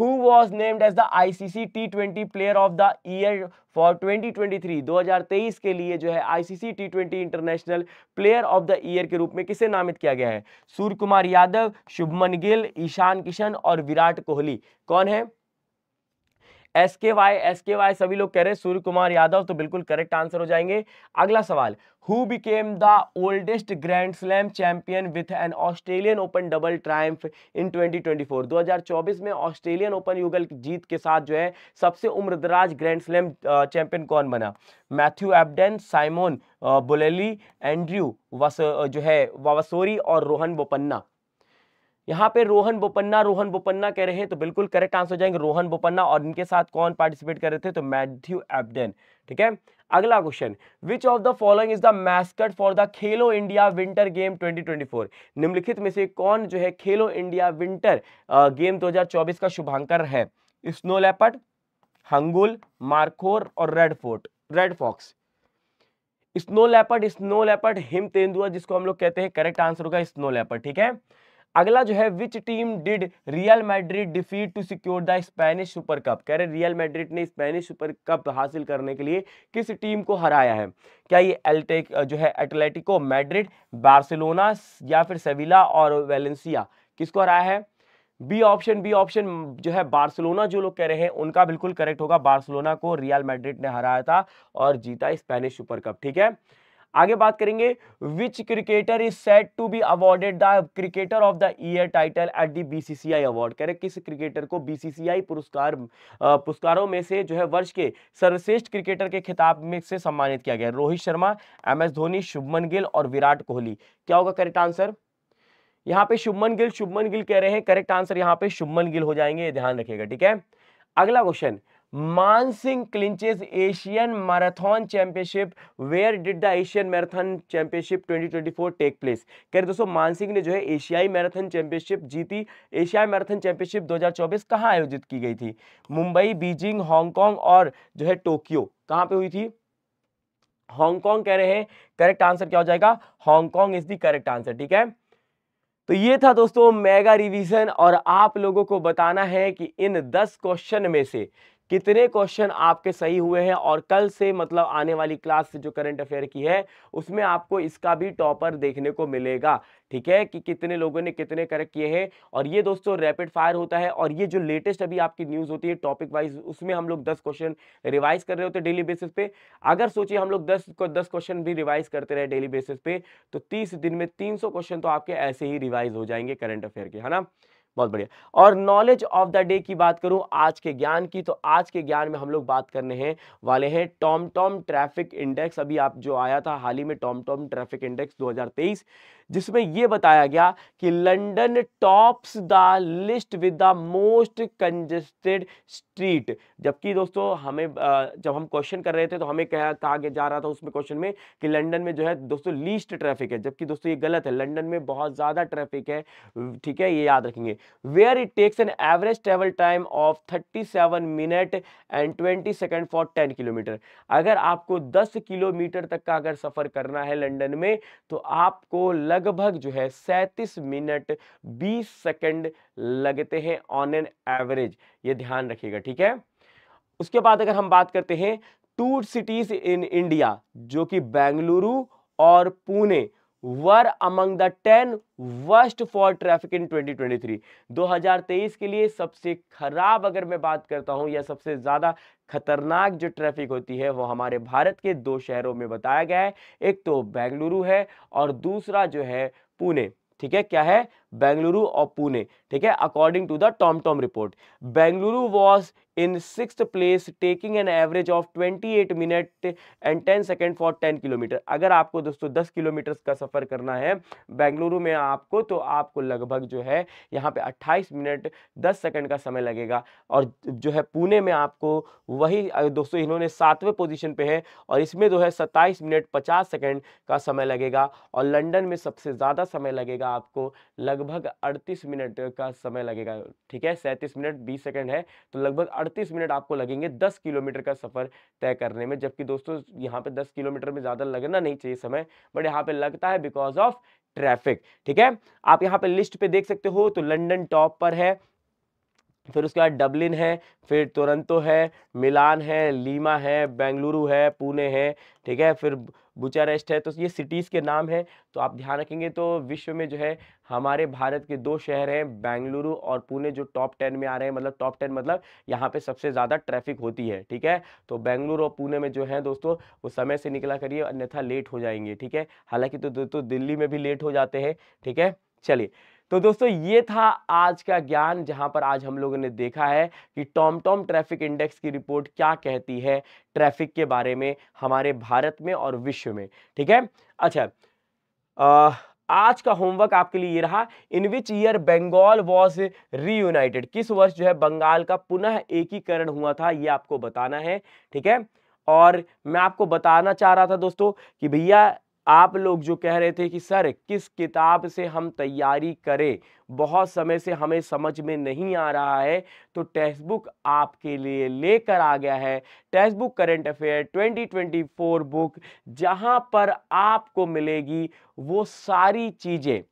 who was named as the ICC T20 Player of the Year for 2023 2023 के लिए जो है ICC T20 International player of the year के रूप में किसे नामित किया गया है सूर्य कुमार यादव शुभमन गिल ईशान किशन और विराट कोहली कौन है एस के वाई एस के वाई सभी लोग कह रहे हैं सूर्य कुमार यादव तो बिल्कुल करेक्ट आंसर हो जाएंगे अगला सवाल who became the oldest grand slam champion with an Australian Open double triumph in 2024 2024 में ऑस्ट्रेलियन ओपन युगल जीत के साथ जो है सबसे उम्रदराज ग्रैंड स्लैम चैंपियन कौन बना Matthew Ebden Simone Bolelli Andrew वस जो है वावसोरी और रोहन बोपन्ना यहाँ पे रोहन बोपन्ना रोहन बोपन्ना कह रहे हैं तो बिल्कुल करेक्ट आंसर हो जाएंगे रोहन बोपन्ना और इनके साथ कौन पार्टिसिपेट कर रहे थे तो मैथ्यू एबडेन ठीक है अगला question which of the following is the mascot for the Khelo India winter game 2024 निम्नलिखित में से कौन जो है खेलो इंडिया विंटर गेम 2024 का शुभांकर है स्नो लेपट हंगुल मार्कोर और red fort red fox snow leopard snow leopard हिम तेंदुआ जिसको हम लोग कहते हैं करेक्ट आंसर होगा स्नो लेपट ठीक है अगला जो है which team did Real Madrid defeat to secure the Spanish super cup कह रहे रियल मैड्रिड ने स्पेनिश सुपर कप हासिल करने के लिए किस टीम को हराया है क्या ये एल्टेक जो है एटलेटिको मैड्रिड बार्सिलोना या फिर सेविला और वेलेंसिया किसको हराया है बी ऑप्शन बी ऑप्शन जो है बार्सिलोना जो लोग कह रहे हैं उनका बिल्कुल करेक्ट होगा बार्सिलोना को रियल मैड्रिड ने हराया था और जीता स्पेनिश सुपर कप ठीक है आगे बात करेंगे which cricketer is set to be awarded the cricketer of the year title at the BCCI award कह रहे किस क्रिकेटर को बीसीसीआई पुरस्कार पुरस्कारों में से जो है वर्ष के सर्वश्रेष्ठ क्रिकेटर के खिताब में से सम्मानित किया गया रोहित शर्मा एम एस धोनी शुभमन गिल और विराट कोहली क्या होगा करेक्ट आंसर यहाँ पे शुभमन गिल शुभमन गिल कह रहे हैं करेक्ट आंसर यहाँ पे शुभमन गिल हो जाएंगे ध्यान रखिएगा ठीक है अगला question Mansingh Singh clinches Asian marathon championship where did the Asian marathon championship 2024 take place कह रहे दोस्तों मानसिंह ने जो है एशियाई मैराथन चैंपियनशिप जीती एशियाई मैराथन चैंपियनशिप 2024 कहां आयोजित की गई थी मुंबई बीजिंग हांगकांग और जो है टोक्यो कहां पे हुई थी हांगकांग कह रहे हैं करेक्ट आंसर क्या हो जाएगा Hong Kong is the correct answer ठीक है तो ये था दोस्तों मेगा रिवीजन और आप लोगों को बताना है कि इन दस क्वेश्चन में से कितने क्वेश्चन आपके सही हुए हैं और कल से मतलब आने वाली क्लास से जो करंट अफेयर की है उसमें आपको इसका भी टॉपर देखने को मिलेगा ठीक है कि कितने लोगों ने कितने करेक्ट किए हैं और ये दोस्तों रैपिड फायर होता है और ये जो लेटेस्ट अभी आपकी न्यूज़ होती है टॉपिक वाइज उसमें हम लोग दस क्वेश्चन रिवाइज कर रहे होते हैं डेली बेसिस पे अगर सोचिए हम लोग दस को दस क्वेश्चन भी रिवाइज करते रहे डेली बेसिस पे तो तीस दिन में तीन क्वेश्चन तो आपके ऐसे ही रिवाइज हो जाएंगे करंट अफेयर के है ना बहुत बढ़िया और नॉलेज ऑफ द डे की बात करूं आज के ज्ञान की तो आज के ज्ञान में हम लोग बात करने हैं वाले हैं टॉम टॉम ट्रैफिक इंडेक्स अभी आप जो आया था हाल ही में टॉम टॉम ट्रैफिक इंडेक्स 2023 जिसमें यह बताया गया कि London tops the list with the most congested street जबकि दोस्तों हमें जब हम क्वेश्चन कर रहे थे तो हमें कहा, कहा जा रहा था उसमें क्वेश्चन में कि लंदन में जो है दोस्तों लीस्ट ट्रैफिक है जबकि दोस्तों ये गलत है लंदन में बहुत ज़्यादा ट्रैफिक है ठीक है ये याद रखेंगे where it takes an average travel time of thirty seven minute and twenty second for ten kilometer अगर आपको दस किलोमीटर तक का अगर सफ़र करना है लंडन में तो आपको लगभग जो है सैंतीस मिनट बीस सेकेंड लगते हैं ऑन एन एवरेज ये ध्यान रखिएगा ठीक है उसके बाद अगर हम बात करते हैं टू सिटीज इन इंडिया जो कि बेंगलुरु और Pune were among the ten worst for traffic in 2023 2023 के लिए सबसे खराब अगर मैं बात करता हूं या सबसे ज़्यादा खतरनाक जो ट्रैफिक होती है वो हमारे भारत के दो शहरों में बताया गया है एक तो बेंगलुरु है और दूसरा जो है पुणे ठीक है क्या है बेंगलुरु और पुणे ठीक है according to the TomTom report Bengaluru was in six place taking an average of 28 minute and 10 second for 10 kilometer अगर आपको दोस्तों 10 किलोमीटर का सफ़र करना है बेंगलुरु में आपको तो आपको लगभग जो है यहाँ पे 28 मिनट 10 सेकेंड का समय लगेगा और जो है पुणे में आपको वही दोस्तों इन्होंने सातवें पोजीशन पे है और इसमें जो है सत्ताईस मिनट पचास सेकेंड का समय लगेगा और लंडन में सबसे ज़्यादा समय लगेगा आपको लगभग लगभग 38 मिनट का समय लगेगा ठीक है 37 मिनट 20 सेकंड है तो लगभग 38 मिनट आपको लगेंगे 10 किलोमीटर का सफ़र तय करने में जबकि दोस्तों यहाँ पे 10 किलोमीटर में ज़्यादा लगना नहीं चाहिए समय बट यहाँ पे लगता है बिकॉज ऑफ ट्रैफिक ठीक है आप यहाँ पे लिस्ट पे देख सकते हो तो लंडन टॉप पर है फिर उसके बाद डबलिन है फिर टोरंटो है मिलान है लीमा है बेंगलुरु है पुणे है ठीक है फिर बुचारेस्ट है तो ये सिटीज़ के नाम हैं तो आप ध्यान रखेंगे तो विश्व में जो है हमारे भारत के दो शहर हैं बेंगलुरु और पुणे जो टॉप टेन में आ रहे हैं मतलब टॉप टेन मतलब यहाँ पे सबसे ज़्यादा ट्रैफिक होती है ठीक है तो बेंगलुरु और पुणे में जो है दोस्तों वो समय से निकला करिए अन्यथा लेट हो जाएंगे ठीक है हालाँकि तो दोस्तों दिल्ली में भी लेट हो जाते हैं ठीक है चलिए तो दोस्तों ये था आज का ज्ञान जहां पर आज हम लोगों ने देखा है कि टॉमटॉम ट्रैफिक इंडेक्स की रिपोर्ट क्या कहती है ट्रैफिक के बारे में हमारे भारत में और विश्व में ठीक है अच्छा आ, आज का होमवर्क आपके लिए ये रहा in which year Bengal was reunited किस वर्ष जो है बंगाल का पुनः एकीकरण हुआ था ये आपको बताना है ठीक है और मैं आपको बताना चाह रहा था दोस्तों कि भैया आप लोग जो कह रहे थे कि सर किस किताब से हम तैयारी करें बहुत समय से हमें समझ में नहीं आ रहा है तो टेक्स्ट बुक आपके लिए लेकर आ गया है Textbook current affair 2024 book जहां पर आपको मिलेगी वो सारी चीज़ें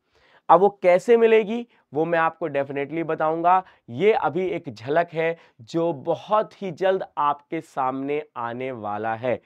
अब वो कैसे मिलेगी वो मैं आपको डेफिनेटली बताऊंगा ये अभी एक झलक है जो बहुत ही जल्द आपके सामने आने वाला है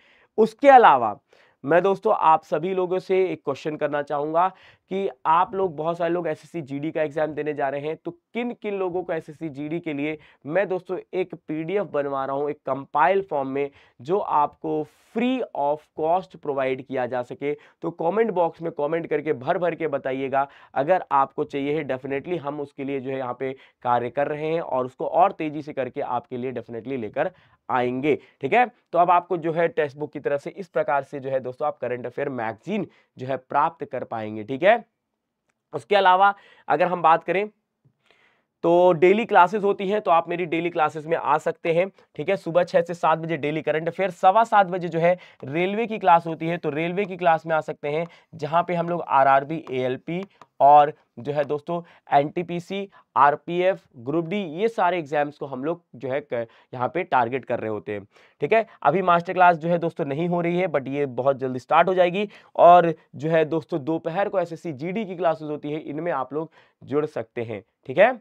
उसके अलावा मैं दोस्तों आप सभी लोगों से एक क्वेश्चन करना चाहूंगा कि आप लोग बहुत सारे लोग एस एस का एग्जाम देने जा रहे हैं तो किन किन लोगों को एस एस के लिए मैं दोस्तों एक पी बनवा रहा हूँ एक कंपाइल फॉर्म में जो आपको फ्री ऑफ कॉस्ट प्रोवाइड किया जा सके तो कमेंट बॉक्स में कमेंट करके भर भर के बताइएगा अगर आपको चाहिए है डेफिनेटली हम उसके लिए जो है यहाँ पे कार्य कर रहे हैं और उसको और तेजी से करके आपके लिए डेफिनेटली लेकर आएंगे ठीक है तो अब आपको जो है टेक्स्ट बुक की तरफ से इस प्रकार से जो है दोस्तों आप करंट अफेयर मैगजीन जो है प्राप्त कर पाएंगे ठीक है उसके अलावा अगर हम बात करें तो डेली क्लासेस होती हैं तो आप मेरी डेली क्लासेस में आ सकते हैं ठीक है सुबह छः से सात बजे डेली करंट अफेयर सवा सात बजे जो है रेलवे की क्लास होती है तो रेलवे की क्लास में आ सकते हैं जहाँ पे हम लोग आरआरबी एएलपी और जो है दोस्तों एनटीपीसी आरपीएफ ग्रुप डी ये सारे एग्जाम्स को हम लोग जो है यहाँ पे टारगेट कर रहे होते हैं ठीक है अभी मास्टर क्लास जो है दोस्तों नहीं हो रही है बट ये बहुत जल्दी स्टार्ट हो जाएगी और जो है दोस्तों दोपहर को एसएससी जीडी की क्लासेस होती है इनमें आप लोग जुड़ सकते हैं ठीक है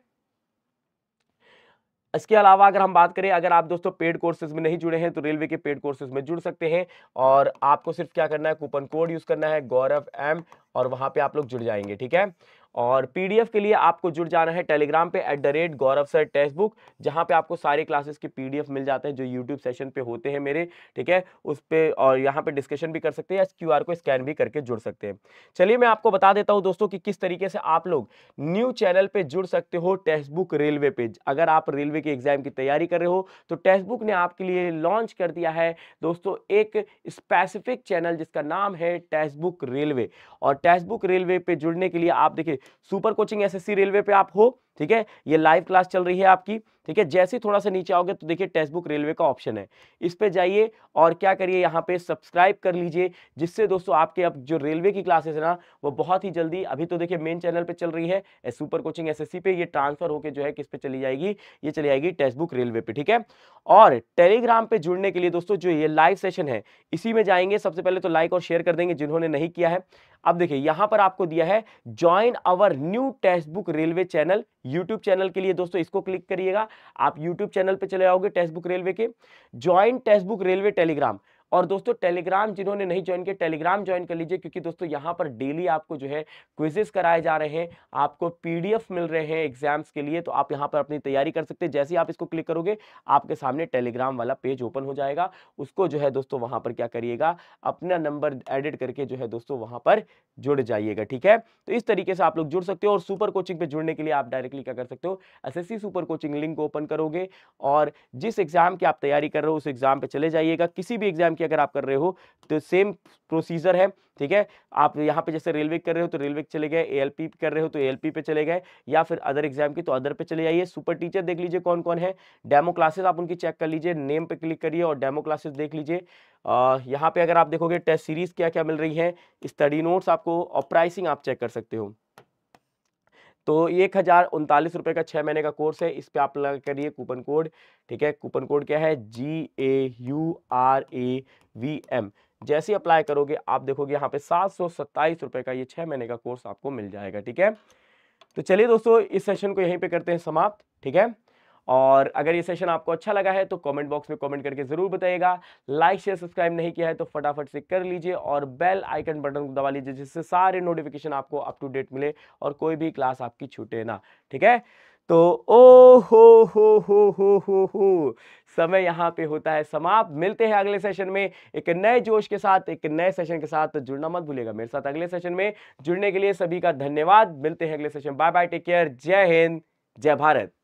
इसके अलावा अगर हम बात करें अगर आप दोस्तों पेड कोर्सेज में नहीं जुड़े हैं तो रेलवे के पेड कोर्सेज में जुड़ सकते हैं और आपको सिर्फ क्या करना है कूपन कोड यूज़ करना है गौरव एम और वहां पे आप लोग जुड़ जाएंगे ठीक है और पीडीएफ के लिए आपको जुड़ जाना है टेलीग्राम पे at the rate Gaurav sir Textbook जहाँ पर आपको सारे क्लासेस के पीडीएफ मिल जाते हैं जो यूट्यूब सेशन पे होते हैं मेरे ठीक है उस पर और यहाँ पे डिस्कशन भी कर सकते हैं या क्यू को स्कैन भी करके जुड़ सकते हैं चलिए मैं आपको बता देता हूँ दोस्तों कि किस तरीके से आप लोग न्यू चैनल पर जुड़ सकते हो टेक्स्ट बुक रेलवे पेज अगर आप रेलवे के एग्जाम की तैयारी कर रहे हो तो टेक्स्ट बुक ने आपके लिए लॉन्च कर दिया है दोस्तों एक स्पेसिफिक चैनल जिसका नाम है टेक्स्ट बुक रेलवे और टेक्स्ट बुक रेलवे पे जुड़ने के लिए आप देखिए सुपर कोचिंग एसएससी रेलवे पे आप हो ठीक है ये लाइव क्लास चल रही है आपकी ठीक है जैसे ही थोड़ा सा नीचे आओगे तो देखिए टेक्स्ट बुक रेलवे का ऑप्शन है इस पे जाइए और क्या करिए यहाँ पे सब्सक्राइब कर लीजिए जिससे दोस्तों आपके अब जो रेलवे की क्लासेस है ना वो बहुत ही जल्दी अभी तो देखिए मेन चैनल पे चल रही है सुपर कोचिंग एस पे ये ट्रांसफर होकर जो है किस पे चली जाएगी ये चली जाएगी टेक्स्ट बुक रेलवे पे ठीक है और टेलीग्राम पे जुड़ने के लिए दोस्तों जो ये लाइव सेशन है इसी में जाएंगे सबसे पहले तो लाइक और शेयर कर देंगे जिन्होंने नहीं किया है अब देखिए यहां पर आपको दिया है join our new Textbook railway channel YouTube channel के लिए दोस्तों इसको क्लिक करिएगा आप यूट्यूब चैनल पर चले जाओगे टेक्स्ट बुक रेलवे के join Textbook railway Telegram और दोस्तों टेलीग्राम जिन्होंने नहीं ज्वाइन किया टेलीग्राम ज्वाइन कर लीजिए क्योंकि दोस्तों यहाँ पर डेली आपको जो है क्विजेस कराए जा रहे हैं आपको पीडीएफ मिल रहे हैं एग्जाम्स के लिए तो आप यहाँ पर अपनी तैयारी कर सकते हैं जैसे ही आप इसको क्लिक करोगे आपके सामने टेलीग्राम वाला पेज ओपन हो जाएगा उसको जो है दोस्तों वहाँ पर क्या करिएगा अपना नंबर एडिट करके जो है दोस्तों वहाँ पर जुड़ जाइएगा ठीक है तो इस तरीके से आप लोग जुड़ सकते हो और सुपर कोचिंग पे जुड़ने के लिए आप डायरेक्टली क्या कर सकते हो सी सुपर कोचिंग लिंक ओपन करोगे और जिस एग्जाम की आप तैयारी कर रहे हो उस एग्जाम पे चले जाइएगा किसी भी एग्जाम की अगर आप कर रहे हो तो सेम प्रोसीजर है ठीक है आप यहाँ पे जैसे रेलवे कर रहे हो तो रेलवे चले गए ए कर रहे हो तो ए पे चले गए या फिर अदर एग्जाम की तो अदर पे चले जाइए सुपर टीचर देख लीजिए कौन कौन है डेमो क्लासेस आप उनकी चेक कर लीजिए नेम पे क्लिक करिए और डेमो क्लासेस देख लीजिए यहाँ पे अगर आप देखोगे टेस्ट सीरीज क्या क्या मिल रही है स्टडी नोट्स आपको और प्राइसिंग आप चेक कर सकते हो तो एक हज़ार उनतालीस रुपये का छः महीने का कोर्स है इस पर आप लगा करिए कूपन कोड ठीक है कूपन कोड क्या है G A U R A V M जैसे अप्लाई करोगे आप देखोगे यहाँ पे सात सौ सत्ताईस रुपये का ये छः महीने का कोर्स आपको मिल जाएगा ठीक है तो चलिए दोस्तों इस सेशन को यहीं पे करते हैं समाप्त ठीक है और अगर ये सेशन आपको अच्छा लगा है तो कमेंट बॉक्स में कमेंट करके ज़रूर बताइएगा लाइक शेयर सब्सक्राइब नहीं किया है तो फटाफट से कर लीजिए और बेल आइकन बटन को दबा लीजिए जिससे सारे नोटिफिकेशन आपको अप टू डेट मिले और कोई भी क्लास आपकी छूटे ना ठीक है तो ओ हो हो हो हो हो हो समय यहाँ पे होता है समाप्त मिलते हैं अगले सेशन में एक नए जोश के साथ एक नए सेशन के साथ तो जुड़ना मत भूलेगा मेरे साथ अगले सेशन में जुड़ने के लिए सभी का धन्यवाद मिलते हैं अगले session bye bye take care जय हिंद जय भारत